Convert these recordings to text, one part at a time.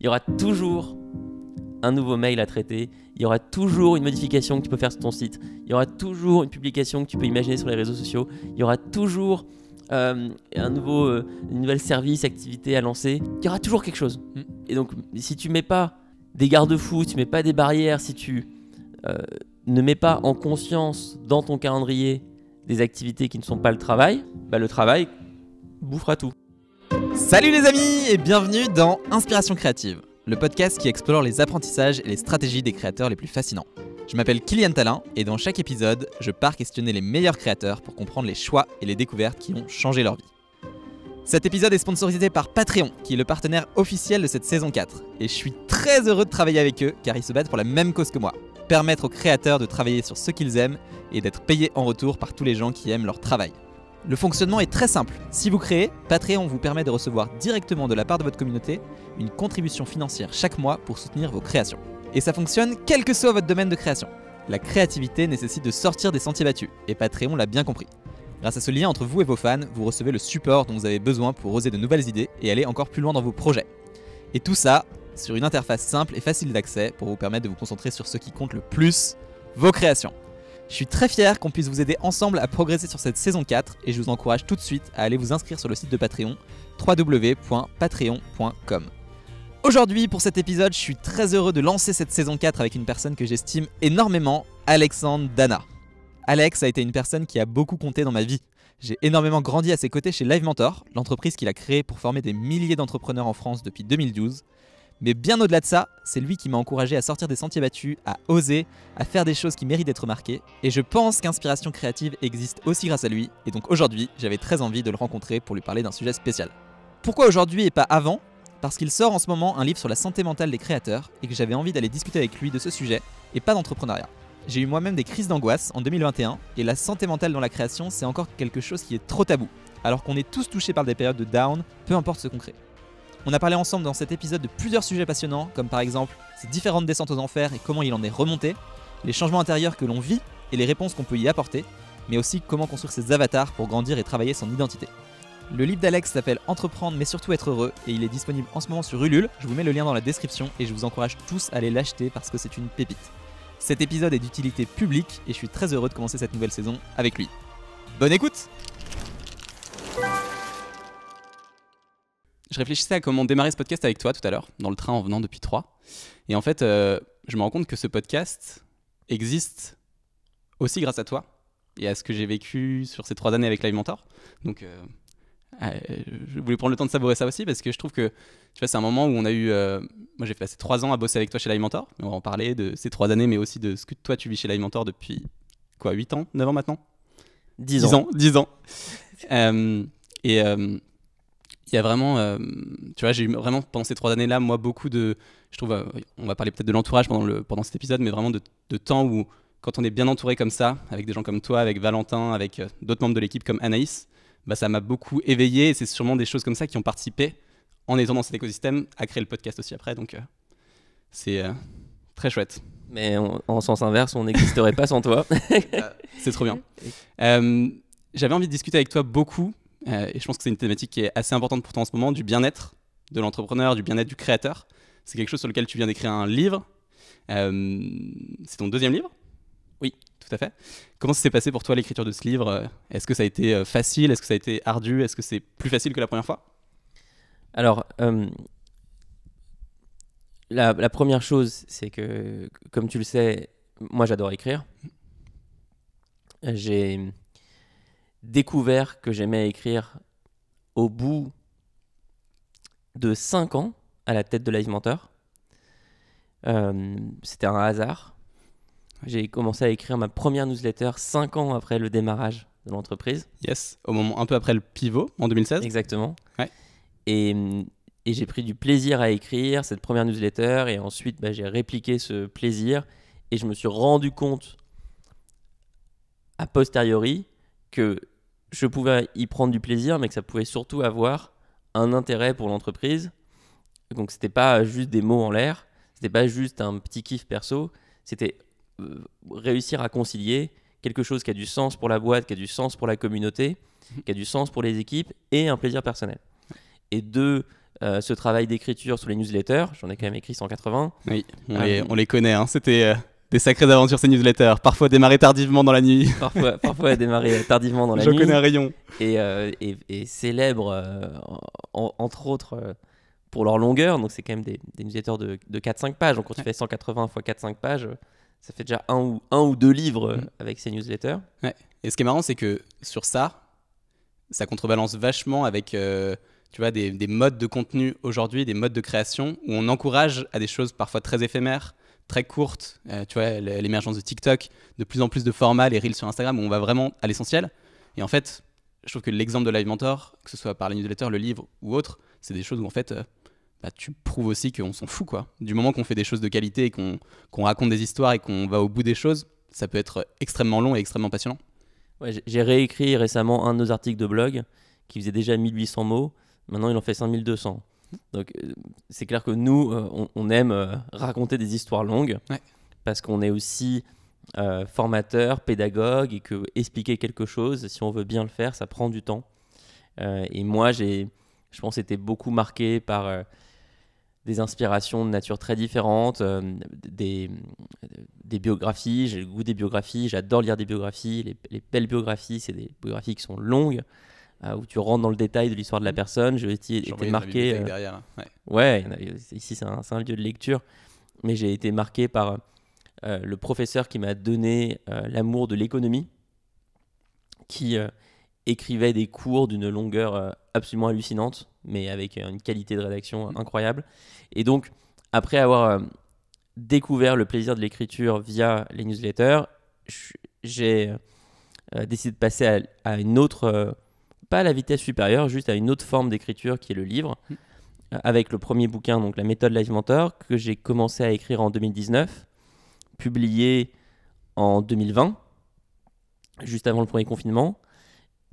il y aura toujours un nouveau mail à traiter, il y aura toujours une modification que tu peux faire sur ton site, il y aura toujours une publication que tu peux imaginer sur les réseaux sociaux, il y aura toujours euh, un nouveau, euh, une nouvelle service, activité à lancer, il y aura toujours quelque chose. Hmm. Et donc, si tu mets pas des garde-fous, tu mets pas des barrières, si tu euh, ne mets pas en conscience dans ton calendrier des activités qui ne sont pas le travail, bah le travail bouffera tout. Salut les amis et bienvenue dans Inspiration créative, le podcast qui explore les apprentissages et les stratégies des créateurs les plus fascinants. Je m'appelle Kylian Talin et dans chaque épisode, je pars questionner les meilleurs créateurs pour comprendre les choix et les découvertes qui ont changé leur vie. Cet épisode est sponsorisé par Patreon, qui est le partenaire officiel de cette saison 4, et je suis très heureux de travailler avec eux car ils se battent pour la même cause que moi, permettre aux créateurs de travailler sur ce qu'ils aiment et d'être payés en retour par tous les gens qui aiment leur travail. Le fonctionnement est très simple. Si vous créez, Patreon vous permet de recevoir directement de la part de votre communauté une contribution financière chaque mois pour soutenir vos créations. Et ça fonctionne quel que soit votre domaine de création. La créativité nécessite de sortir des sentiers battus, et Patreon l'a bien compris. Grâce à ce lien entre vous et vos fans, vous recevez le support dont vous avez besoin pour oser de nouvelles idées et aller encore plus loin dans vos projets. Et tout ça sur une interface simple et facile d'accès pour vous permettre de vous concentrer sur ce qui compte le plus, vos créations. Je suis très fier qu'on puisse vous aider ensemble à progresser sur cette saison 4 et je vous encourage tout de suite à aller vous inscrire sur le site de Patreon www.patreon.com. Aujourd'hui pour cet épisode, je suis très heureux de lancer cette saison 4 avec une personne que j'estime énormément, Alexandre Dana. Alex a été une personne qui a beaucoup compté dans ma vie. J'ai énormément grandi à ses côtés chez Live Mentor, l'entreprise qu'il a créée pour former des milliers d'entrepreneurs en France depuis 2012. Mais bien au-delà de ça, c'est lui qui m'a encouragé à sortir des sentiers battus, à oser, à faire des choses qui méritent d'être marquées. Et je pense qu'Inspiration Créative existe aussi grâce à lui. Et donc aujourd'hui, j'avais très envie de le rencontrer pour lui parler d'un sujet spécial. Pourquoi aujourd'hui et pas avant Parce qu'il sort en ce moment un livre sur la santé mentale des créateurs et que j'avais envie d'aller discuter avec lui de ce sujet et pas d'entrepreneuriat. J'ai eu moi-même des crises d'angoisse en 2021 et la santé mentale dans la création, c'est encore quelque chose qui est trop tabou, alors qu'on est tous touchés par des périodes de down, peu importe ce qu'on crée. On a parlé ensemble dans cet épisode de plusieurs sujets passionnants, comme par exemple ses différentes descentes aux enfers et comment il en est remonté, les changements intérieurs que l'on vit et les réponses qu'on peut y apporter, mais aussi comment construire ses avatars pour grandir et travailler son identité. Le livre d'Alex s'appelle Entreprendre mais surtout être heureux et il est disponible en ce moment sur Ulule, je vous mets le lien dans la description et je vous encourage tous à aller l'acheter parce que c'est une pépite. Cet épisode est d'utilité publique et je suis très heureux de commencer cette nouvelle saison avec lui. Bonne écoute je réfléchissais à comment démarrer ce podcast avec toi tout à l'heure, dans le train en venant depuis trois Et en fait, euh, je me rends compte que ce podcast existe aussi grâce à toi et à ce que j'ai vécu sur ces trois années avec Live Mentor. Donc, euh, euh, je voulais prendre le temps de savourer ça aussi parce que je trouve que tu vois, c'est un moment où on a eu. moi, j'ai passé trois ans à bosser avec toi chez Live Mentor. On va en parler de ces trois années, mais aussi de ce que toi, tu vis chez Live Mentor depuis quoi, 8 ans, 9 ans maintenant 10 ans. 10 ans, 10 ans. et il y a vraiment, euh, tu vois, j'ai eu vraiment pendant ces trois années-là, moi, beaucoup de, je trouve, euh, on va parler peut-être de l'entourage pendant, le, pendant cet épisode, mais vraiment de, de, temps où, quand on est bien entouré comme ça, avec des gens comme toi, avec Valentin, avec euh, d'autres membres de l'équipe comme Anaïs, bah, ça m'a beaucoup éveillé et c'est sûrement des choses comme ça qui ont participé, en étant dans cet écosystème, à créer le podcast aussi après. Donc, c'est très chouette. Mais en sens inverse, on n'existerait pas sans toi. c'est trop bien. J'avais envie de discuter avec toi beaucoup, euh, et je pense que c'est une thématique qui est assez importante pour toi en ce moment, du bien-être de l'entrepreneur, du bien-être du créateur. C'est quelque chose sur lequel tu viens d'écrire un livre. Euh, c'est ton deuxième livre Oui. Tout à fait. Comment ça s'est passé pour toi l'écriture de ce livre Est-ce que ça a été euh, facile Est-ce que ça a été ardu Est-ce que c'est plus facile que la première fois Alors, la, la, première chose, c'est que, comme tu le sais, moi j'adore écrire. J'ai découvert que j'aimais écrire au bout de 5 ans à la tête de Live euh, C'était un hasard. J'ai commencé à écrire ma première newsletter 5 ans après le démarrage de l'entreprise. Yes, au moment un peu après le pivot en 2016. Exactement. Et, j'ai pris du plaisir à écrire cette première newsletter et ensuite bah, j'ai répliqué ce plaisir et je me suis rendu compte a posteriori que je pouvais y prendre du plaisir, mais que ça pouvait surtout avoir un intérêt pour l'entreprise. Donc c'était pas juste des mots en l'air, c'était pas juste un petit kiff perso, c'était euh, réussir à concilier quelque chose qui a du sens pour la boîte, qui a du sens pour la communauté, mhm. qui a du sens pour les équipes et un plaisir personnel. Et deux, euh, ce travail d'écriture sur les newsletters, j'en ai quand même écrit 180. Oui, euh, on, les, connaît, hein, c'était des sacrées aventures ces newsletters, parfois démarrer tardivement dans la nuit. Parfois, parfois démarrer euh, tardivement dans la nuit. Je connais un rayon. Et, euh, et, célèbres, euh, entre autres, pour leur longueur. Donc, c'est quand même des, newsletters de, de 4-5 pages. Donc, quand tu fais 180 x 4-5 pages, ça fait déjà un ou, un ou deux livres mm. avec ces newsletters. Ouais. Et ce qui est marrant, c'est que sur ça, ça contrebalance vachement avec tu vois, des, des, modes de contenu aujourd'hui, des modes de création où on encourage à des choses parfois très éphémères, très courte, euh, tu vois, l'émergence de TikTok, de plus en plus de formats, les reels sur Instagram, où on va vraiment à l'essentiel. Et en fait, je trouve que l'exemple de Live Mentor, que ce soit par les newsletters, le livre ou autre, c'est des choses où en fait, euh, bah, tu prouves aussi qu'on s'en fout, quoi. Du moment qu'on fait des choses de qualité et qu'on raconte des histoires et qu'on va au bout des choses, ça peut être extrêmement long et extrêmement passionnant. Ouais, j'ai réécrit récemment un de nos articles de blog qui faisait déjà 1800 mots. Maintenant, il en fait 5200. Donc euh, c'est clair que nous, euh, on, aime euh, raconter des histoires longues parce qu'on est aussi formateur, pédagogue et que expliquer quelque chose, si on veut bien le faire, ça prend du temps. et moi, j'ai, je pense, été beaucoup marqué par des inspirations de nature très différentes, des, des biographies. J'ai le goût des biographies, j'adore lire des biographies. Les, les belles biographies, c'est des biographies qui sont longues, euh, où tu rentres dans le détail de l'histoire de la mmh. personne. J'ai été marqué. Euh... Derrière, ouais, ouais ici c'est un, lieu de lecture, mais j'ai été marqué par euh, le professeur qui m'a donné euh, l'amour de l'économie, qui écrivait des cours d'une longueur absolument hallucinante, mais avec une qualité de rédaction mmh. incroyable. Et donc, après avoir découvert le plaisir de l'écriture via les newsletters, j'ai décidé de passer à une autre pas la vitesse supérieure, juste à une autre forme d'écriture qui est le livre, mmh. euh, avec le premier bouquin, donc La méthode Live Mentor, que j'ai commencé à écrire en 2019, publié en 2020, juste avant le premier confinement.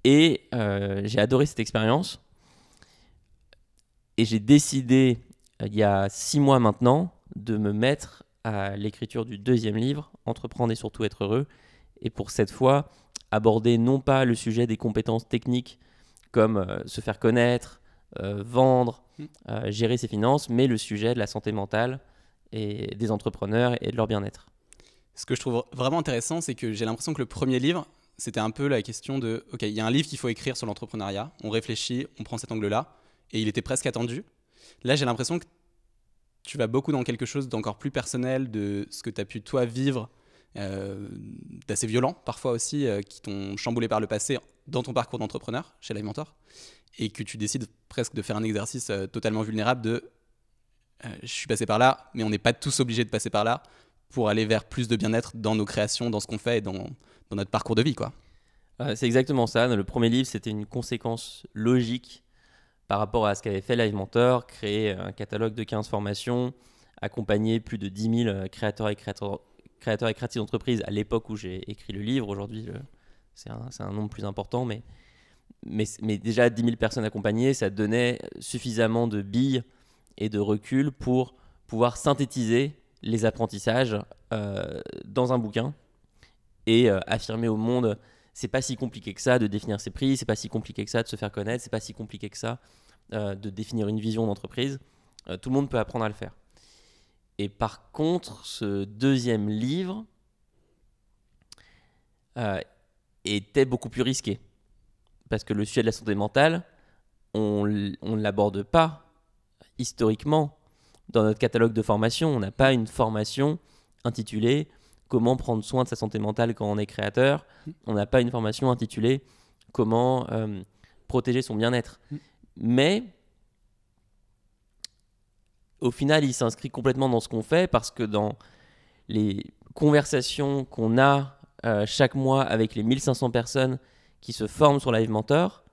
Et euh, j'ai adoré cette expérience. Et j'ai décidé, euh, il y a six mois maintenant, de me mettre à l'écriture du deuxième livre, Entreprendre et surtout être heureux. Et pour cette fois, aborder non pas le sujet des compétences techniques comme euh, se faire connaître, euh, vendre, hmm. euh, gérer ses finances, mais le sujet de la santé mentale et des entrepreneurs et de leur bien-être. Ce que je trouve vraiment intéressant, c'est que j'ai l'impression que le premier livre, c'était un peu la question de, OK, il y a un livre qu'il faut écrire sur l'entrepreneuriat, on réfléchit, on prend cet angle-là, et il était presque attendu. Là, j'ai l'impression que tu vas beaucoup dans quelque chose d'encore plus personnel, de ce que tu as pu toi vivre, d'assez violent parfois aussi, qui t'ont chamboulé par le passé dans ton parcours d'entrepreneur chez Live Mentor et que tu décides presque de faire un exercice euh, totalement vulnérable de euh, je suis passé par là, mais on n'est pas tous obligés de passer par là pour aller vers plus de bien-être dans nos créations, dans ce qu'on fait et dans, notre parcours de vie. quoi. Euh, c'est exactement ça. Le premier livre, c'était une conséquence logique par rapport à ce qu'avait fait Live Mentor, créer un catalogue de 15 formations, accompagner plus de 10 000 créateurs et créateurs, créateurs et créatrices d'entreprise à l'époque où j'ai écrit le livre. Aujourd'hui, c'est un, un, nombre plus important, mais, mais, mais, déjà 10 000 personnes accompagnées, ça donnait suffisamment de billes et de recul pour pouvoir synthétiser les apprentissages euh, dans un bouquin et euh, affirmer au monde c'est pas si compliqué que ça de définir ses prix, c'est pas si compliqué que ça de se faire connaître, c'est pas si compliqué que ça euh, de définir une vision d'entreprise. tout le monde peut apprendre à le faire. Et par contre, ce deuxième livre, était beaucoup plus risqué. Parce que le sujet de la santé mentale, on ne l'aborde pas historiquement dans notre catalogue de formation. On n'a pas une formation intitulée Comment prendre soin de sa santé mentale quand on est créateur. On n'a pas une formation intitulée Comment euh, protéger son bien-être. Mais au final, il s'inscrit complètement dans ce qu'on fait parce que dans les conversations qu'on a euh, chaque mois avec les 1500 personnes qui se forment sur Live Mentor,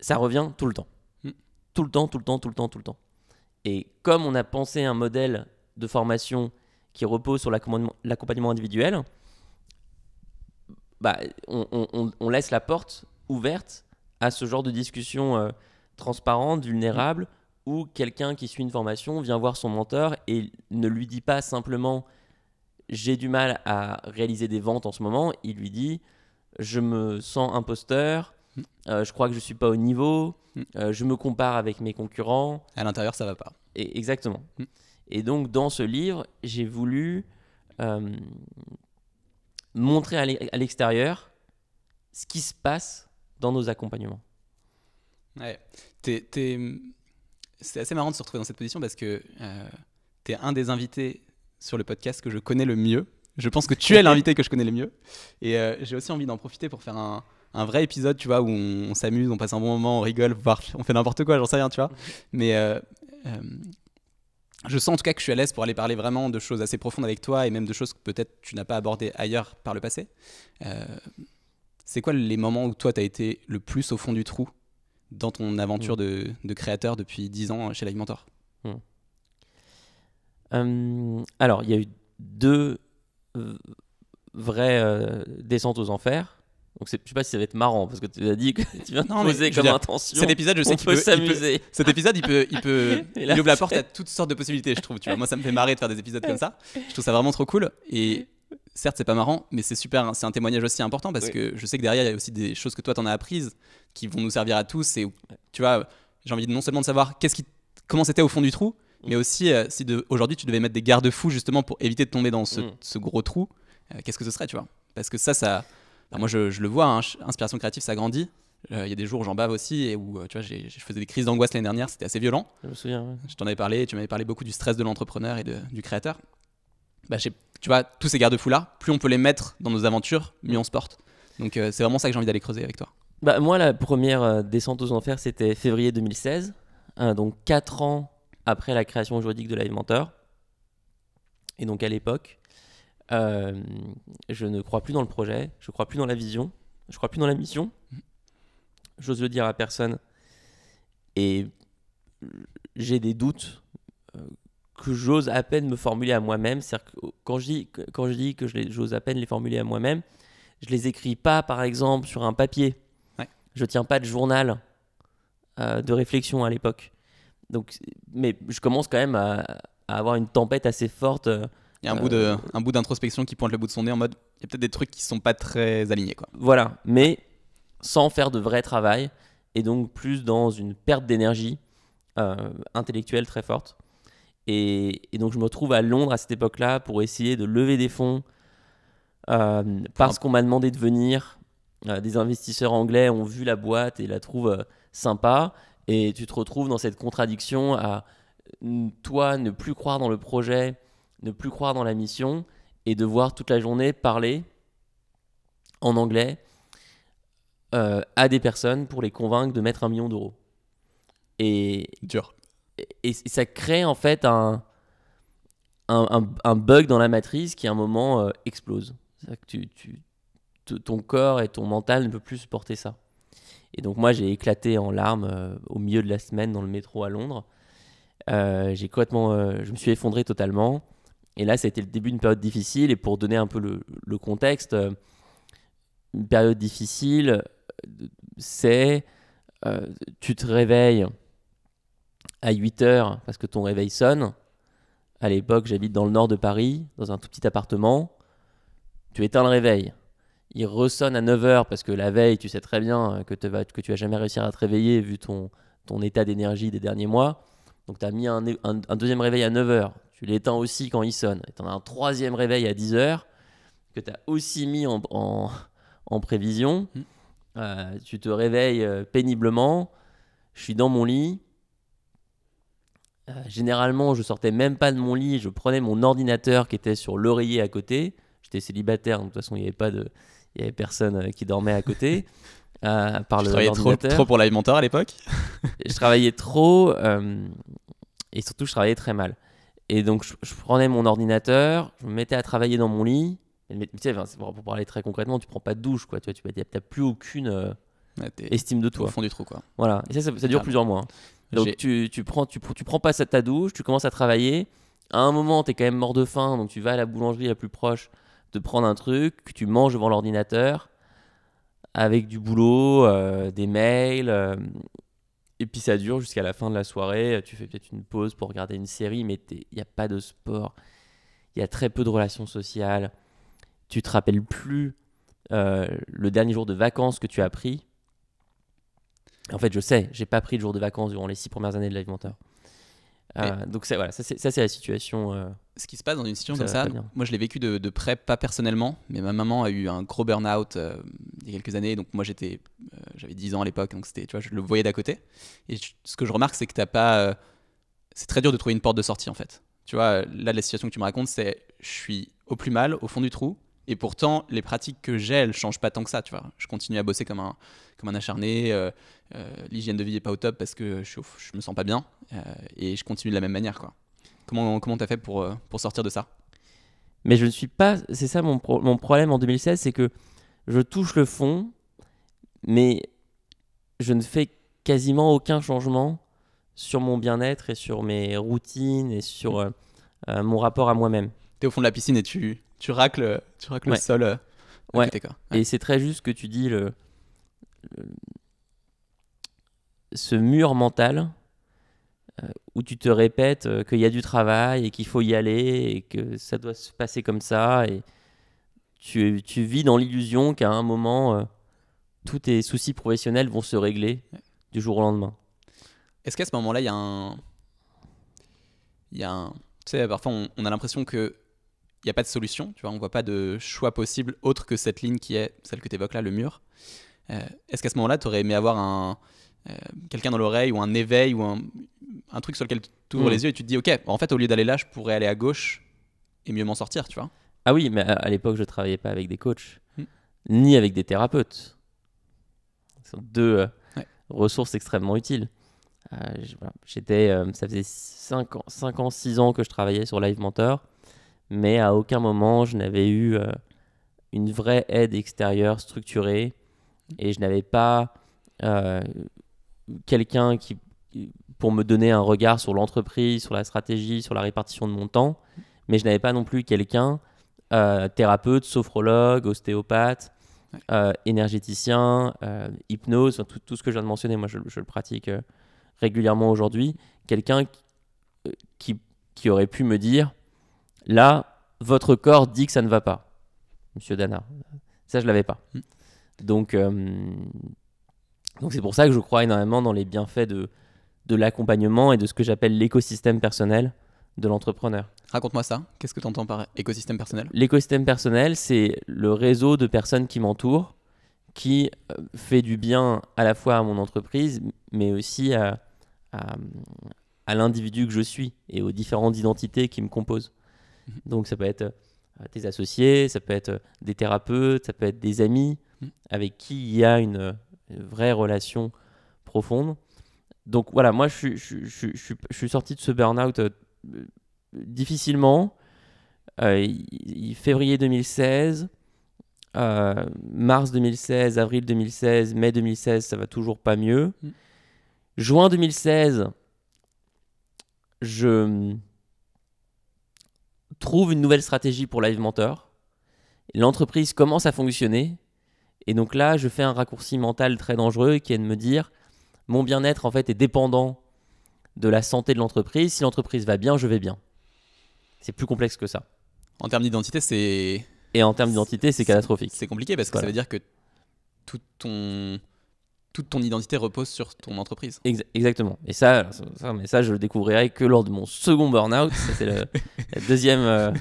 ça revient tout le temps. Mm. Tout le temps, tout le temps, tout le temps, tout le temps. Et comme on a pensé un modèle de formation qui repose sur l'accompagnement individuel, bah, on, laisse la porte ouverte à ce genre de discussion euh, transparente, vulnérable, mm. où quelqu'un qui suit une formation vient voir son mentor et ne lui dit pas simplement j'ai du mal à réaliser des ventes en ce moment, il lui dit je me sens imposteur, euh, je crois que je suis pas au niveau, mm. euh, je me compare avec mes concurrents. À l'intérieur, ça va pas. exactement. Mm. Et donc dans ce livre, j'ai voulu euh, montrer à l'extérieur ce qui se passe dans nos accompagnements. Ouais. C'est assez marrant de se retrouver dans cette position parce que tu es un des invités sur le podcast que je connais le mieux. Je pense que tu es l'invité que je connais le mieux. Et euh, j'ai aussi envie d'en profiter pour faire un, vrai épisode, tu vois, où on, s'amuse, on passe un bon moment, on rigole, on fait n'importe quoi, j'en sais rien, tu vois. Mais euh, euh, je sens en tout cas que je suis à l'aise pour aller parler vraiment de choses assez profondes avec toi et même de choses que peut-être tu n'as pas abordées ailleurs par le passé. C'est quoi les moments où toi, tu as été le plus au fond du trou dans ton aventure mmh. de, de créateur depuis 10 ans chez Live euh, alors, il y a eu deux vraies euh, descentes aux enfers. Donc je sais pas si ça va être marrant parce que tu as dit que tu viens de poser comme intention. Cet épisode, je sais qu'il peut s'amuser. Cet épisode, il peut, il peut, ouvre la porte à toutes sortes de possibilités, je trouve. Tu vois, moi, ça me fait marrer de faire des épisodes comme ça. Je trouve ça vraiment trop cool. Et certes, c'est pas marrant, mais c'est super. C'est un témoignage aussi important parce que je sais que derrière, il y a aussi des choses que toi, tu en as apprises qui vont nous servir à tous. Et tu vois, j'ai envie non seulement de savoir qu'est-ce qui, comment c'était au fond du trou, mais aussi, euh, si aujourd'hui tu devais mettre des garde-fous justement pour éviter de tomber dans ce, mm. gros trou, euh, qu'est-ce que ce serait, tu vois Parce que ça, ça. moi, je, le vois, hein, inspiration créative, ça grandit. Euh, il y a des jours où j'en bave aussi et où tu vois, je faisais des crises d'angoisse l'année dernière, c'était assez violent. Je me souviens. Je t'en avais parlé, tu m'avais parlé beaucoup du stress de l'entrepreneur et du créateur. Bah, tu vois, tous ces garde-fous là, plus on peut les mettre dans nos aventures, mieux on se porte. Donc c'est vraiment ça que j'ai envie d'aller creuser avec toi. Bah, moi, la première descente aux enfers, c'était février 2016. donc 4 ans après la création juridique de Live Mentor. Et donc à l'époque, euh, je ne crois plus dans le projet, je crois plus dans la vision, je crois plus dans la mission. J'ose le dire à personne. Et j'ai des doutes euh, que j'ose à peine me formuler à moi-même. cest quand je dis quand je dis que j'ose à peine les formuler à moi-même, je les écris pas par exemple sur un papier. Ouais. Je tiens pas de journal euh, de réflexion à l'époque. Donc, mais je commence quand même à, avoir une tempête assez forte. Euh, il y a euh, un bout d'introspection qui pointe le bout de son nez en mode il y a peut-être des trucs qui sont pas très alignés quoi. Voilà, mais sans faire de vrai travail et donc plus dans une perte d'énergie euh, intellectuelle très forte. Et, donc je me retrouve à Londres à cette époque-là pour essayer de lever des fonds parce qu'on m'a demandé de venir. des investisseurs anglais ont vu la boîte et la trouvent sympa et tu te retrouves dans cette contradiction à euh, toi ne plus croire dans le projet, ne plus croire dans la mission et devoir toute la journée parler en anglais euh, à des personnes pour les convaincre de mettre un million d'euros. Et, Dur. Et, ça crée en fait un, un, bug dans la matrice qui à un moment euh, explose. Que tu, ton corps et ton mental ne peuvent plus supporter ça. Et donc moi, j'ai éclaté en larmes euh, au milieu de la semaine dans le métro à Londres. Euh, j'ai complètement, euh, je me suis effondré totalement. Et là, ça a été le début d'une période difficile. Et pour donner un peu le, le contexte, une période difficile, c'est tu te réveilles à 8 heures parce que ton réveil sonne. À l'époque, j'habite dans le nord de Paris, dans un tout petit appartement. Tu éteins le réveil il ressonne à 9h parce que la veille, tu sais très bien euh, que, tu vas que tu vas jamais réussir à te réveiller vu ton, ton état d'énergie des derniers mois. Donc tu as mis un, un, deuxième réveil à 9h. Tu l'éteins aussi quand il sonne. Tu en as un troisième réveil à 10h que tu as aussi mis en, en, prévision. Mmh. Euh, tu te réveilles euh, péniblement. Je suis dans mon lit. généralement, je sortais même pas de mon lit. Je prenais mon ordinateur qui était sur l'oreiller à côté. J'étais célibataire, donc de toute façon, il n'y avait pas de, il y avait personne euh, qui dormait à côté. Euh, par le travaillais trop, pour Live à l'époque Je travaillais trop euh, et surtout je travaillais très mal. Et donc je, prenais mon ordinateur, je me mettais à travailler dans mon lit. tu sais, pour, parler très concrètement, tu prends pas de douche, quoi. Tu tu n'as plus aucune euh, estime de toi. Au fond du trou, quoi. Voilà. Et ça, ça, dure plusieurs mois. Hein. Donc tu, tu, prends, tu, prends pas ta douche, tu commences à travailler. À un moment, tu es quand même mort de faim, donc tu vas à la boulangerie la plus proche de prendre un truc que tu manges devant l'ordinateur avec du boulot, euh, des mails. Euh, et puis ça dure jusqu'à la fin de la soirée. Euh, tu fais peut-être une pause pour regarder une série, mais il n'y a pas de sport. Il y a très peu de relations sociales. Tu te rappelles plus le dernier jour de vacances que tu as pris. En fait, je sais, j'ai pas pris de jour de vacances durant les six premières années de l'alimentaire. Donc voilà, ça c'est la situation ce qui se passe dans une situation comme ça, moi je l'ai vécu de, près, pas personnellement, mais ma maman a eu un gros burn-out euh, il y a quelques années, donc moi j'étais, euh, j'avais 10 ans à l'époque, donc c'était, tu vois, je le voyais d'à côté. Et ce que je remarque, c'est que t'as pas, euh, c'est très dur de trouver une porte de sortie en fait. Tu vois, là la situation que tu me racontes, c'est je suis au plus mal, au fond du trou, et pourtant les pratiques que j'ai, elles changent pas tant que ça, tu vois. Je continue à bosser comme un, comme un acharné, l'hygiène de vie est pas au top parce que je, je me sens pas bien, et je continue de la même manière, quoi. Comment comment t'as fait pour euh, pour sortir de ça Mais je ne suis pas. C'est ça mon problème en 2016, c'est que je touche le fond, mais je ne fais quasiment aucun changement sur mon bien-être et sur mes routines et sur mm. euh, euh, mon rapport à moi-même. Tu es au fond de la piscine et tu, tu racles, tu le sol. ouais. Et c'est très juste que tu dis le, ce mur mental où tu te répètes euh, qu'il y a du travail et qu'il faut y aller et que ça doit se passer comme ça. Et tu, vis dans l'illusion qu'à un moment, euh, tous tes soucis professionnels vont se régler du jour au lendemain. Est-ce qu'à ce, moment-là, il y a un. Il y a un... Tu sais, parfois, on, a l'impression que. Il n'y a pas de solution, tu vois, on voit pas de choix possible autre que cette ligne qui est celle que tu évoques là, le mur. Euh, est-ce qu'à ce, ce moment-là, tu aurais aimé avoir un, euh, quelqu'un dans l'oreille ou un éveil ou un, un truc sur lequel tu ouvres mm. les yeux et tu te dis ok en fait au lieu d'aller là je pourrais aller à gauche et mieux m'en sortir tu vois ah oui mais à, l'époque je travaillais pas avec des coachs mm. ni avec des thérapeutes ce sont deux euh, ressources extrêmement utiles euh, j'étais ça faisait 5 ans, ans 6 ans que je travaillais sur Live Mentor mais à aucun moment je n'avais eu une vraie aide extérieure structurée mm. et je n'avais pas euh, quelqu'un qui pour me donner un regard sur l'entreprise, sur la stratégie, sur la répartition de mon temps, mais je n'avais pas non plus quelqu'un euh, thérapeute, sophrologue, ostéopathe, euh, énergéticien, euh, hypnose, tout, tout, ce que je viens de mentionner, moi je, le pratique régulièrement aujourd'hui, quelqu'un qui, aurait pu me dire, là, votre corps dit que ça ne va pas, monsieur Dana. Ça, je l'avais pas. Hmm. Donc, donc c'est pour ça que je crois énormément dans les bienfaits de, de l'accompagnement et de ce que j'appelle l'écosystème personnel de l'entrepreneur. Raconte-moi ça, qu'est-ce que tu entends par écosystème personnel L'écosystème personnel, c'est le réseau de personnes qui m'entourent, qui euh, fait du bien à la fois à mon entreprise, mais aussi à, à, l'individu que je suis et aux différentes identités qui me composent. Mhm. Donc ça peut être euh, tes associés, ça peut être euh, des thérapeutes, ça peut être des amis mhm. avec qui il y a une, vraie relation profonde. Donc voilà, moi je, suis sorti de ce burn-out euh, difficilement. Euh, février 2016, euh, mars 2016, avril 2016, mai 2016, ça va toujours pas mieux. Mm. Juin 2016, je trouve une nouvelle stratégie pour Live Mentor. L'entreprise commence à fonctionner et donc là, je fais un raccourci mental très dangereux qui est de me dire mon bien-être en fait est dépendant de la santé de l'entreprise. Si l'entreprise va bien, je vais bien. C'est plus complexe que ça. En termes d'identité, c'est. Et en termes d'identité, c'est catastrophique. C'est compliqué parce que ça veut dire que toute ton toute ton identité repose sur ton entreprise. Exactement. Et ça, ça, mais ça je le découvrirai que lors de mon second burn-out. C'est le, deuxième, euh,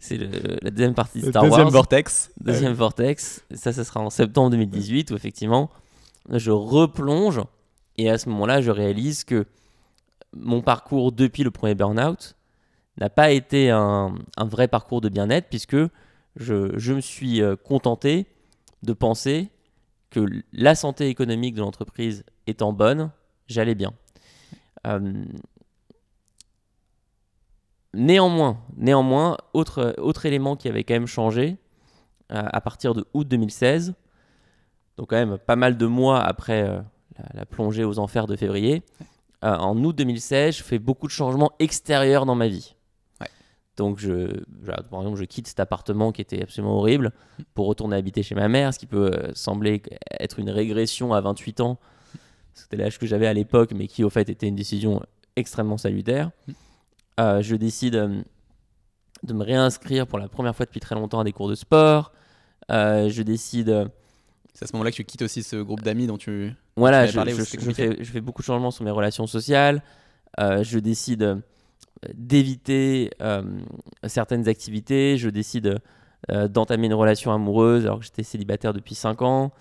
c'est la deuxième partie de Star Wars. Deuxième Vortex. Deuxième Vortex. ça, ça sera en septembre 2018 où effectivement, je replonge et à ce moment-là, je réalise que mon parcours depuis le premier burn-out n'a pas été un, un, vrai parcours de bien-être puisque je, je, me suis euh, contenté de penser que la santé économique de l'entreprise étant bonne, j'allais bien. Euh, Néanmoins, néanmoins autre, élément qui avait quand même changé euh, à partir de août 2016, donc quand même pas mal de mois après euh, la, plongée aux enfers de février, euh, en août 2016, je fais beaucoup de changements extérieurs dans ma vie. Donc, je, par exemple, je quitte cet appartement qui était absolument horrible pour retourner habiter chez ma mère, ce qui peut sembler être une régression à 28 ans. C'était l'âge que j'avais à l'époque, mais qui au fait était une décision extrêmement salutaire. Mm. Euh, je décide euh, de me réinscrire pour la première fois depuis très longtemps à des cours de sport. Euh, je décide. C'est à ce moment-là que tu quittes aussi ce groupe d'amis dont tu. Voilà, je, parlé, je, fais, je, fais, beaucoup de changements sur mes relations sociales. je décide d'éviter certaines activités. Je décide d'entamer une relation amoureuse alors que j'étais célibataire depuis 5 ans.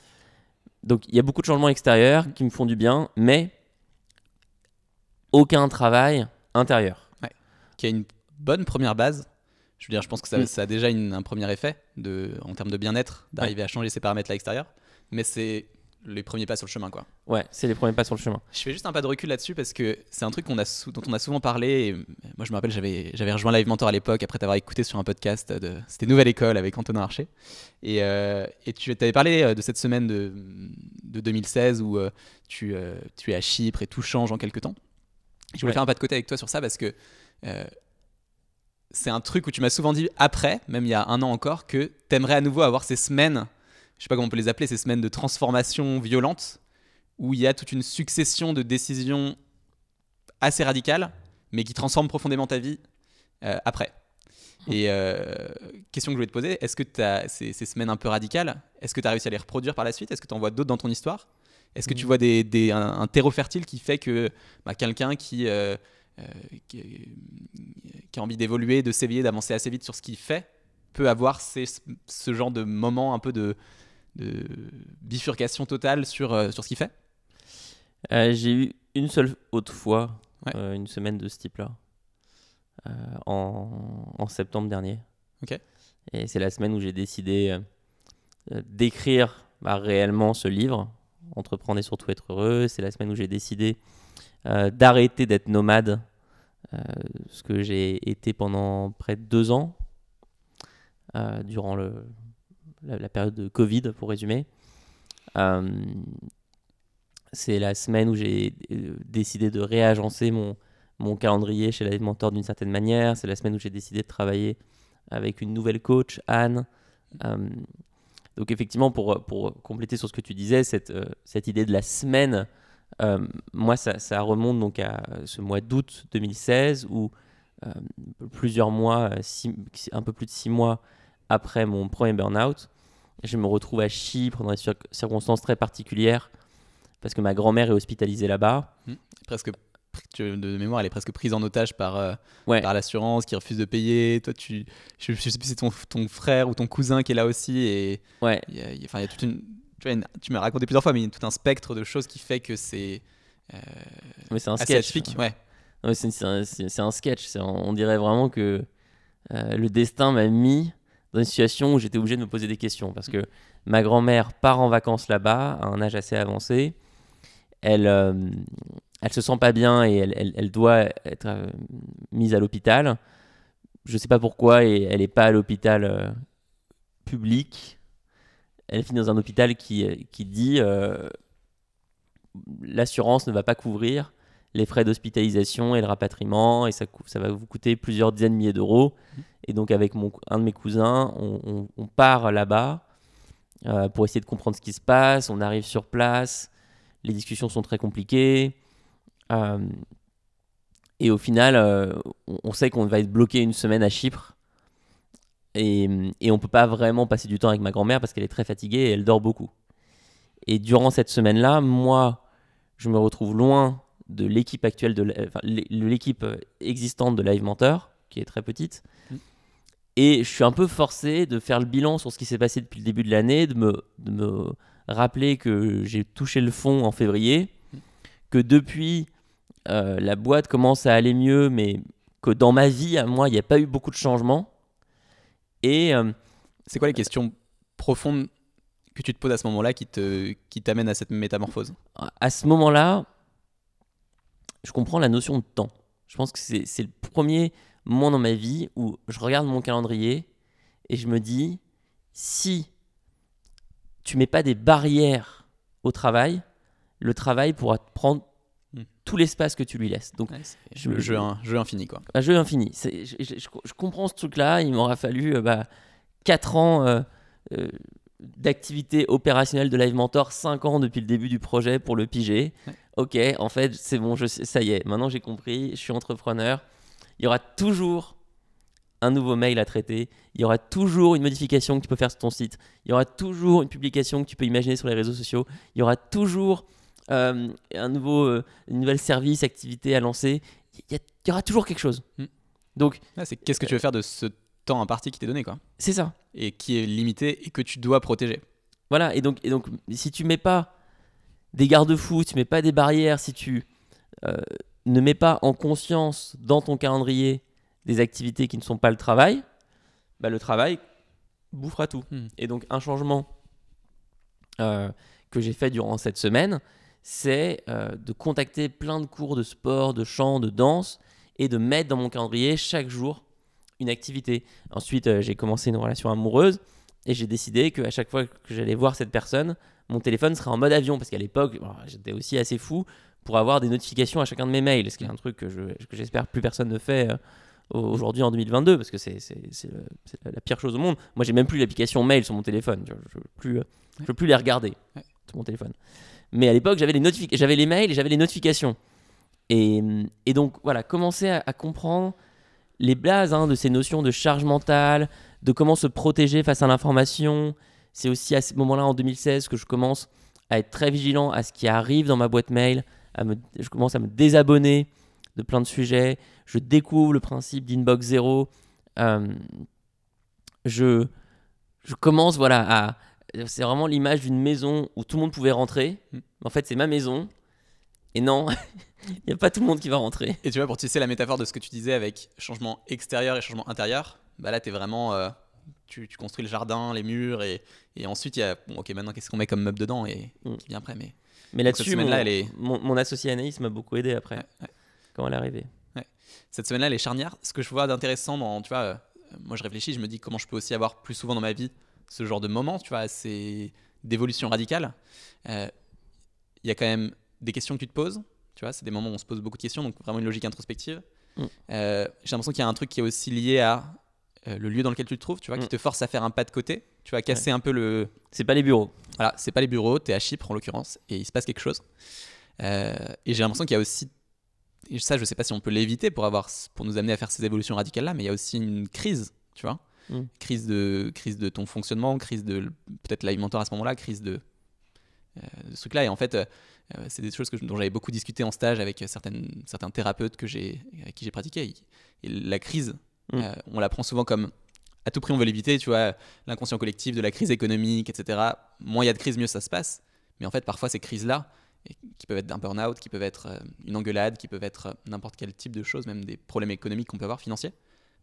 Donc il y a beaucoup de changements extérieurs qui me font du bien, mais aucun travail intérieur qui a une bonne première base. Je veux dire, je pense que ça, mm. a déjà un premier effet de, en termes de bien-être d'arriver à changer ses paramètres à l'extérieur. Mais c'est les premiers pas sur le chemin, quoi. Ouais, c'est les premiers pas sur le chemin. Je fais juste un pas de recul là-dessus parce que c'est un truc a dont on a souvent parlé. Euh, moi, je me rappelle, j'avais, j'avais rejoint Live Mentor à l'époque après t'avoir écouté sur un podcast. De, c'était Nouvelle École avec Antonin Archer. Et, euh, tu avais parlé euh, de cette semaine de, 2016 où tu, tu es à Chypre et tout change en quelques temps. Je voulais faire un pas de côté avec toi sur ça parce que euh, c'est un truc où tu m'as souvent dit après, même il y a un an encore, que t'aimerais à nouveau avoir ces semaines, je sais pas comment on peut les appeler, ces semaines de transformation violente, où il y a toute une succession de décisions assez radicales, mais qui transforment profondément ta vie euh, après. Et euh, question que je voulais te poser, est-ce que tu as ces, semaines un peu radicales, est-ce que tu as réussi à les reproduire par la suite Est-ce que tu en vois d'autres dans ton histoire Est-ce que tu mmh. vois un, terreau fertile qui fait que bah, quelqu'un qui qui, euh, qui, a envie d'évoluer, de s'éveiller, d'avancer assez vite sur ce qu'il fait, peut avoir ces, ce genre de moment un peu de, de bifurcation totale sur, euh, sur ce qu'il fait euh, J'ai eu une seule autre fois une semaine de ce type-là en, septembre dernier. Ok. Et c'est la semaine où j'ai décidé d'écrire bah, réellement ce livre, Entreprendre et surtout être heureux. C'est la semaine où j'ai décidé euh, d'arrêter d'être nomade, euh, ce que j'ai été pendant près de deux ans, euh, durant le, la, période de Covid, pour résumer. c'est la semaine où j'ai décidé de réagencer mon, calendrier chez Mentor d'une certaine manière. C'est la semaine où j'ai décidé de travailler avec une nouvelle coach, Anne. donc effectivement, pour, compléter sur ce que tu disais, cette idée de la semaine euh, moi, ça, remonte donc à ce mois d'août 2016 où euh, plusieurs mois, euh, un peu plus de six mois après mon premier burn-out, je me retrouve à Chypre dans des circonstances très particulières parce que ma grand-mère est hospitalisée là-bas. Mmh. presque de mémoire, elle est presque prise en otage par, par l'assurance qui refuse de payer. Toi, tu, je, sais plus si c'est ton, ton, frère ou ton cousin qui est là aussi. Et, ouais. il y a toute une tu, m'as raconté plusieurs fois, mais il y a tout un spectre de choses qui fait que c'est. c'est un sketch. ouais. c'est, un, sketch. on dirait vraiment que euh, le destin m'a mis dans une situation où j'étais obligé de me poser des questions. Parce que ma grand-mère part en vacances là-bas, à un âge assez avancé. Elle, euh, elle se sent pas bien et elle, doit être euh, mise à l'hôpital. Je ne sais pas pourquoi, et elle n'est pas à l'hôpital public elle finit dans un hôpital qui, euh, dit euh, l'assurance ne va pas couvrir les frais d'hospitalisation et le rapatriement, et ça, va vous coûter plusieurs dizaines de milliers d'euros. Et donc avec un de mes cousins, on, part là-bas euh, pour essayer de comprendre ce qui se passe, on arrive sur place, les discussions sont très compliquées. et au final, on, on sait qu'on va être bloqué une semaine à Chypre et, on on peut pas vraiment passer du temps avec ma grand-mère parce qu'elle est très fatiguée et elle dort beaucoup. Et durant cette semaine-là, moi, je me retrouve loin de l'équipe actuelle de l'équipe euh, existante de Live Mentor, qui est très petite. Mm. Et je suis un peu forcé de faire le bilan sur ce qui s'est passé depuis le début de l'année, de me, rappeler que j'ai touché le fond en février, mm. que depuis, euh, la boîte commence à aller mieux, mais que dans ma vie, à moi, il n'y a pas eu beaucoup de changements. Et euh, c'est quoi les questions profondes que tu te poses à ce moment-là qui te qui t'amène à cette métamorphose À ce moment-là, je comprends la notion de temps. Je pense que c'est le premier moment dans ma vie où je regarde mon calendrier et je me dis si tu mets pas des barrières au travail, le travail pourra te prendre tout l'espace que tu lui laisses. Donc, je, jeu, un, jeu infini, quoi. Un jeu infini. Je, je, comprends ce truc-là. Il m'aura fallu euh, bah, quatre 4 ans euh, euh, d'activité opérationnelle de Live Mentor, 5 ans depuis le début du projet pour le piger. Ok, en fait, c'est bon, je, ça y est. Maintenant, j'ai compris. Je suis entrepreneur. Il y aura toujours un nouveau mail à traiter, il y aura toujours une modification que tu peux faire sur ton site, il y aura toujours une publication que tu peux imaginer sur les réseaux sociaux, il y aura toujours euh, un nouveau, euh, une nouvelle service, activité à lancer, il y, aura toujours quelque chose. Hmm. Donc, ah, c'est qu'est-ce que tu veux faire de ce temps imparti qui t'est donné, quoi. C'est ça. Et qui est limité et que tu dois protéger. Voilà. Et donc, et donc si tu mets pas des garde-fous, si tu mets pas des barrières, si tu euh, ne mets pas en conscience dans ton calendrier des activités qui ne sont pas le travail, bah, le travail bouffera tout. Hmm. Et donc, un changement que j'ai fait durant cette semaine, c'est euh, de contacter plein de cours de sport, de chant, de danse et de mettre dans mon calendrier chaque jour une activité. Ensuite, euh, j'ai commencé une relation amoureuse et j'ai décidé qu'à chaque fois que j'allais voir cette personne, mon téléphone serait en mode avion parce qu'à l'époque, j'étais aussi assez fou pour avoir des notifications à chacun de mes mails, ce qui est un truc que, j'espère je, plus personne ne fait. Euh, aujourd'hui en 2022 parce que c'est la pire chose au monde. Moi, j'ai même plus l'application mail sur mon téléphone. Je ne je, plus les regarder sur mon téléphone. Mais à l'époque, j'avais les, j'avais les mails et j'avais les notifications. Et, donc, voilà, commencer à, comprendre les bases hein, de ces notions de charge mentale, de comment se protéger face à l'information. C'est aussi à ce moment-là, en 2016, que je commence à être très vigilant à ce qui arrive dans ma boîte mail. À me, je commence à me désabonner de plein de sujets. Je découvre le principe d'inbox zéro. Euh, je, je commence voilà, à, c'est vraiment l'image d'une maison où tout le monde pouvait rentrer. Hmm. En fait, c'est ma maison. Et non, il n'y a pas tout le monde qui va rentrer. Et tu vois, pour tisser la métaphore de ce que tu disais avec changement extérieur et changement intérieur, bah là, euh, tu es vraiment. tu, construis le jardin, les murs, et, ensuite, il y a. ok, maintenant, qu'est-ce qu'on met comme meuble dedans Et bien hmm. après. Mais, mais là-dessus, mon, -là, est... mon, associé Anaïs m'a beaucoup aidé après, comment elle est arrivée. Cette semaine-là, les charnières, ce que je vois d'intéressant dans. Tu vois, euh, moi, je réfléchis, je me dis comment je peux aussi avoir plus souvent dans ma vie ce genre de moment, tu vois, c'est d'évolution radicale, euh, il y a quand même des questions que tu te poses. Tu vois, c'est des moments où on se pose beaucoup de questions, donc vraiment une logique introspective. Mm. Euh, j'ai l'impression qu'il y a un truc qui est aussi lié à euh, le lieu dans lequel tu te trouves, tu vois, qui mm. te force à faire un pas de côté. Tu vas casser un peu le. C'est pas les bureaux. Voilà, c'est pas les bureaux, t'es à Chypre en l'occurrence, et il se passe quelque chose. et j'ai l'impression qu'il y a aussi. Et ça, je sais pas si on peut l'éviter pour, avoir, pour nous amener à faire ces évolutions radicales-là, mais il y a aussi une crise, tu vois. Mm. crise, de, crise de ton fonctionnement, crise de peut-être l'alimentaire à ce moment-là, crise euh, de, ce truc-là. Et en fait, euh, euh, c'est des choses dont j'avais beaucoup discuté en stage avec certaines, certains thérapeutes que j'ai, avec qui j'ai pratiqué. Et, la crise, mm. on la prend souvent comme à tout prix on veut l'éviter, tu vois, l'inconscient collectif de la crise économique, etc. Moins il y a de crise, mieux ça se passe. Mais en fait, parfois, ces crises-là, qui peuvent être d'un burn-out, qui peuvent être une engueulade, qui peuvent être n'importe quel type de choses, même des problèmes économiques qu'on peut avoir, financiers,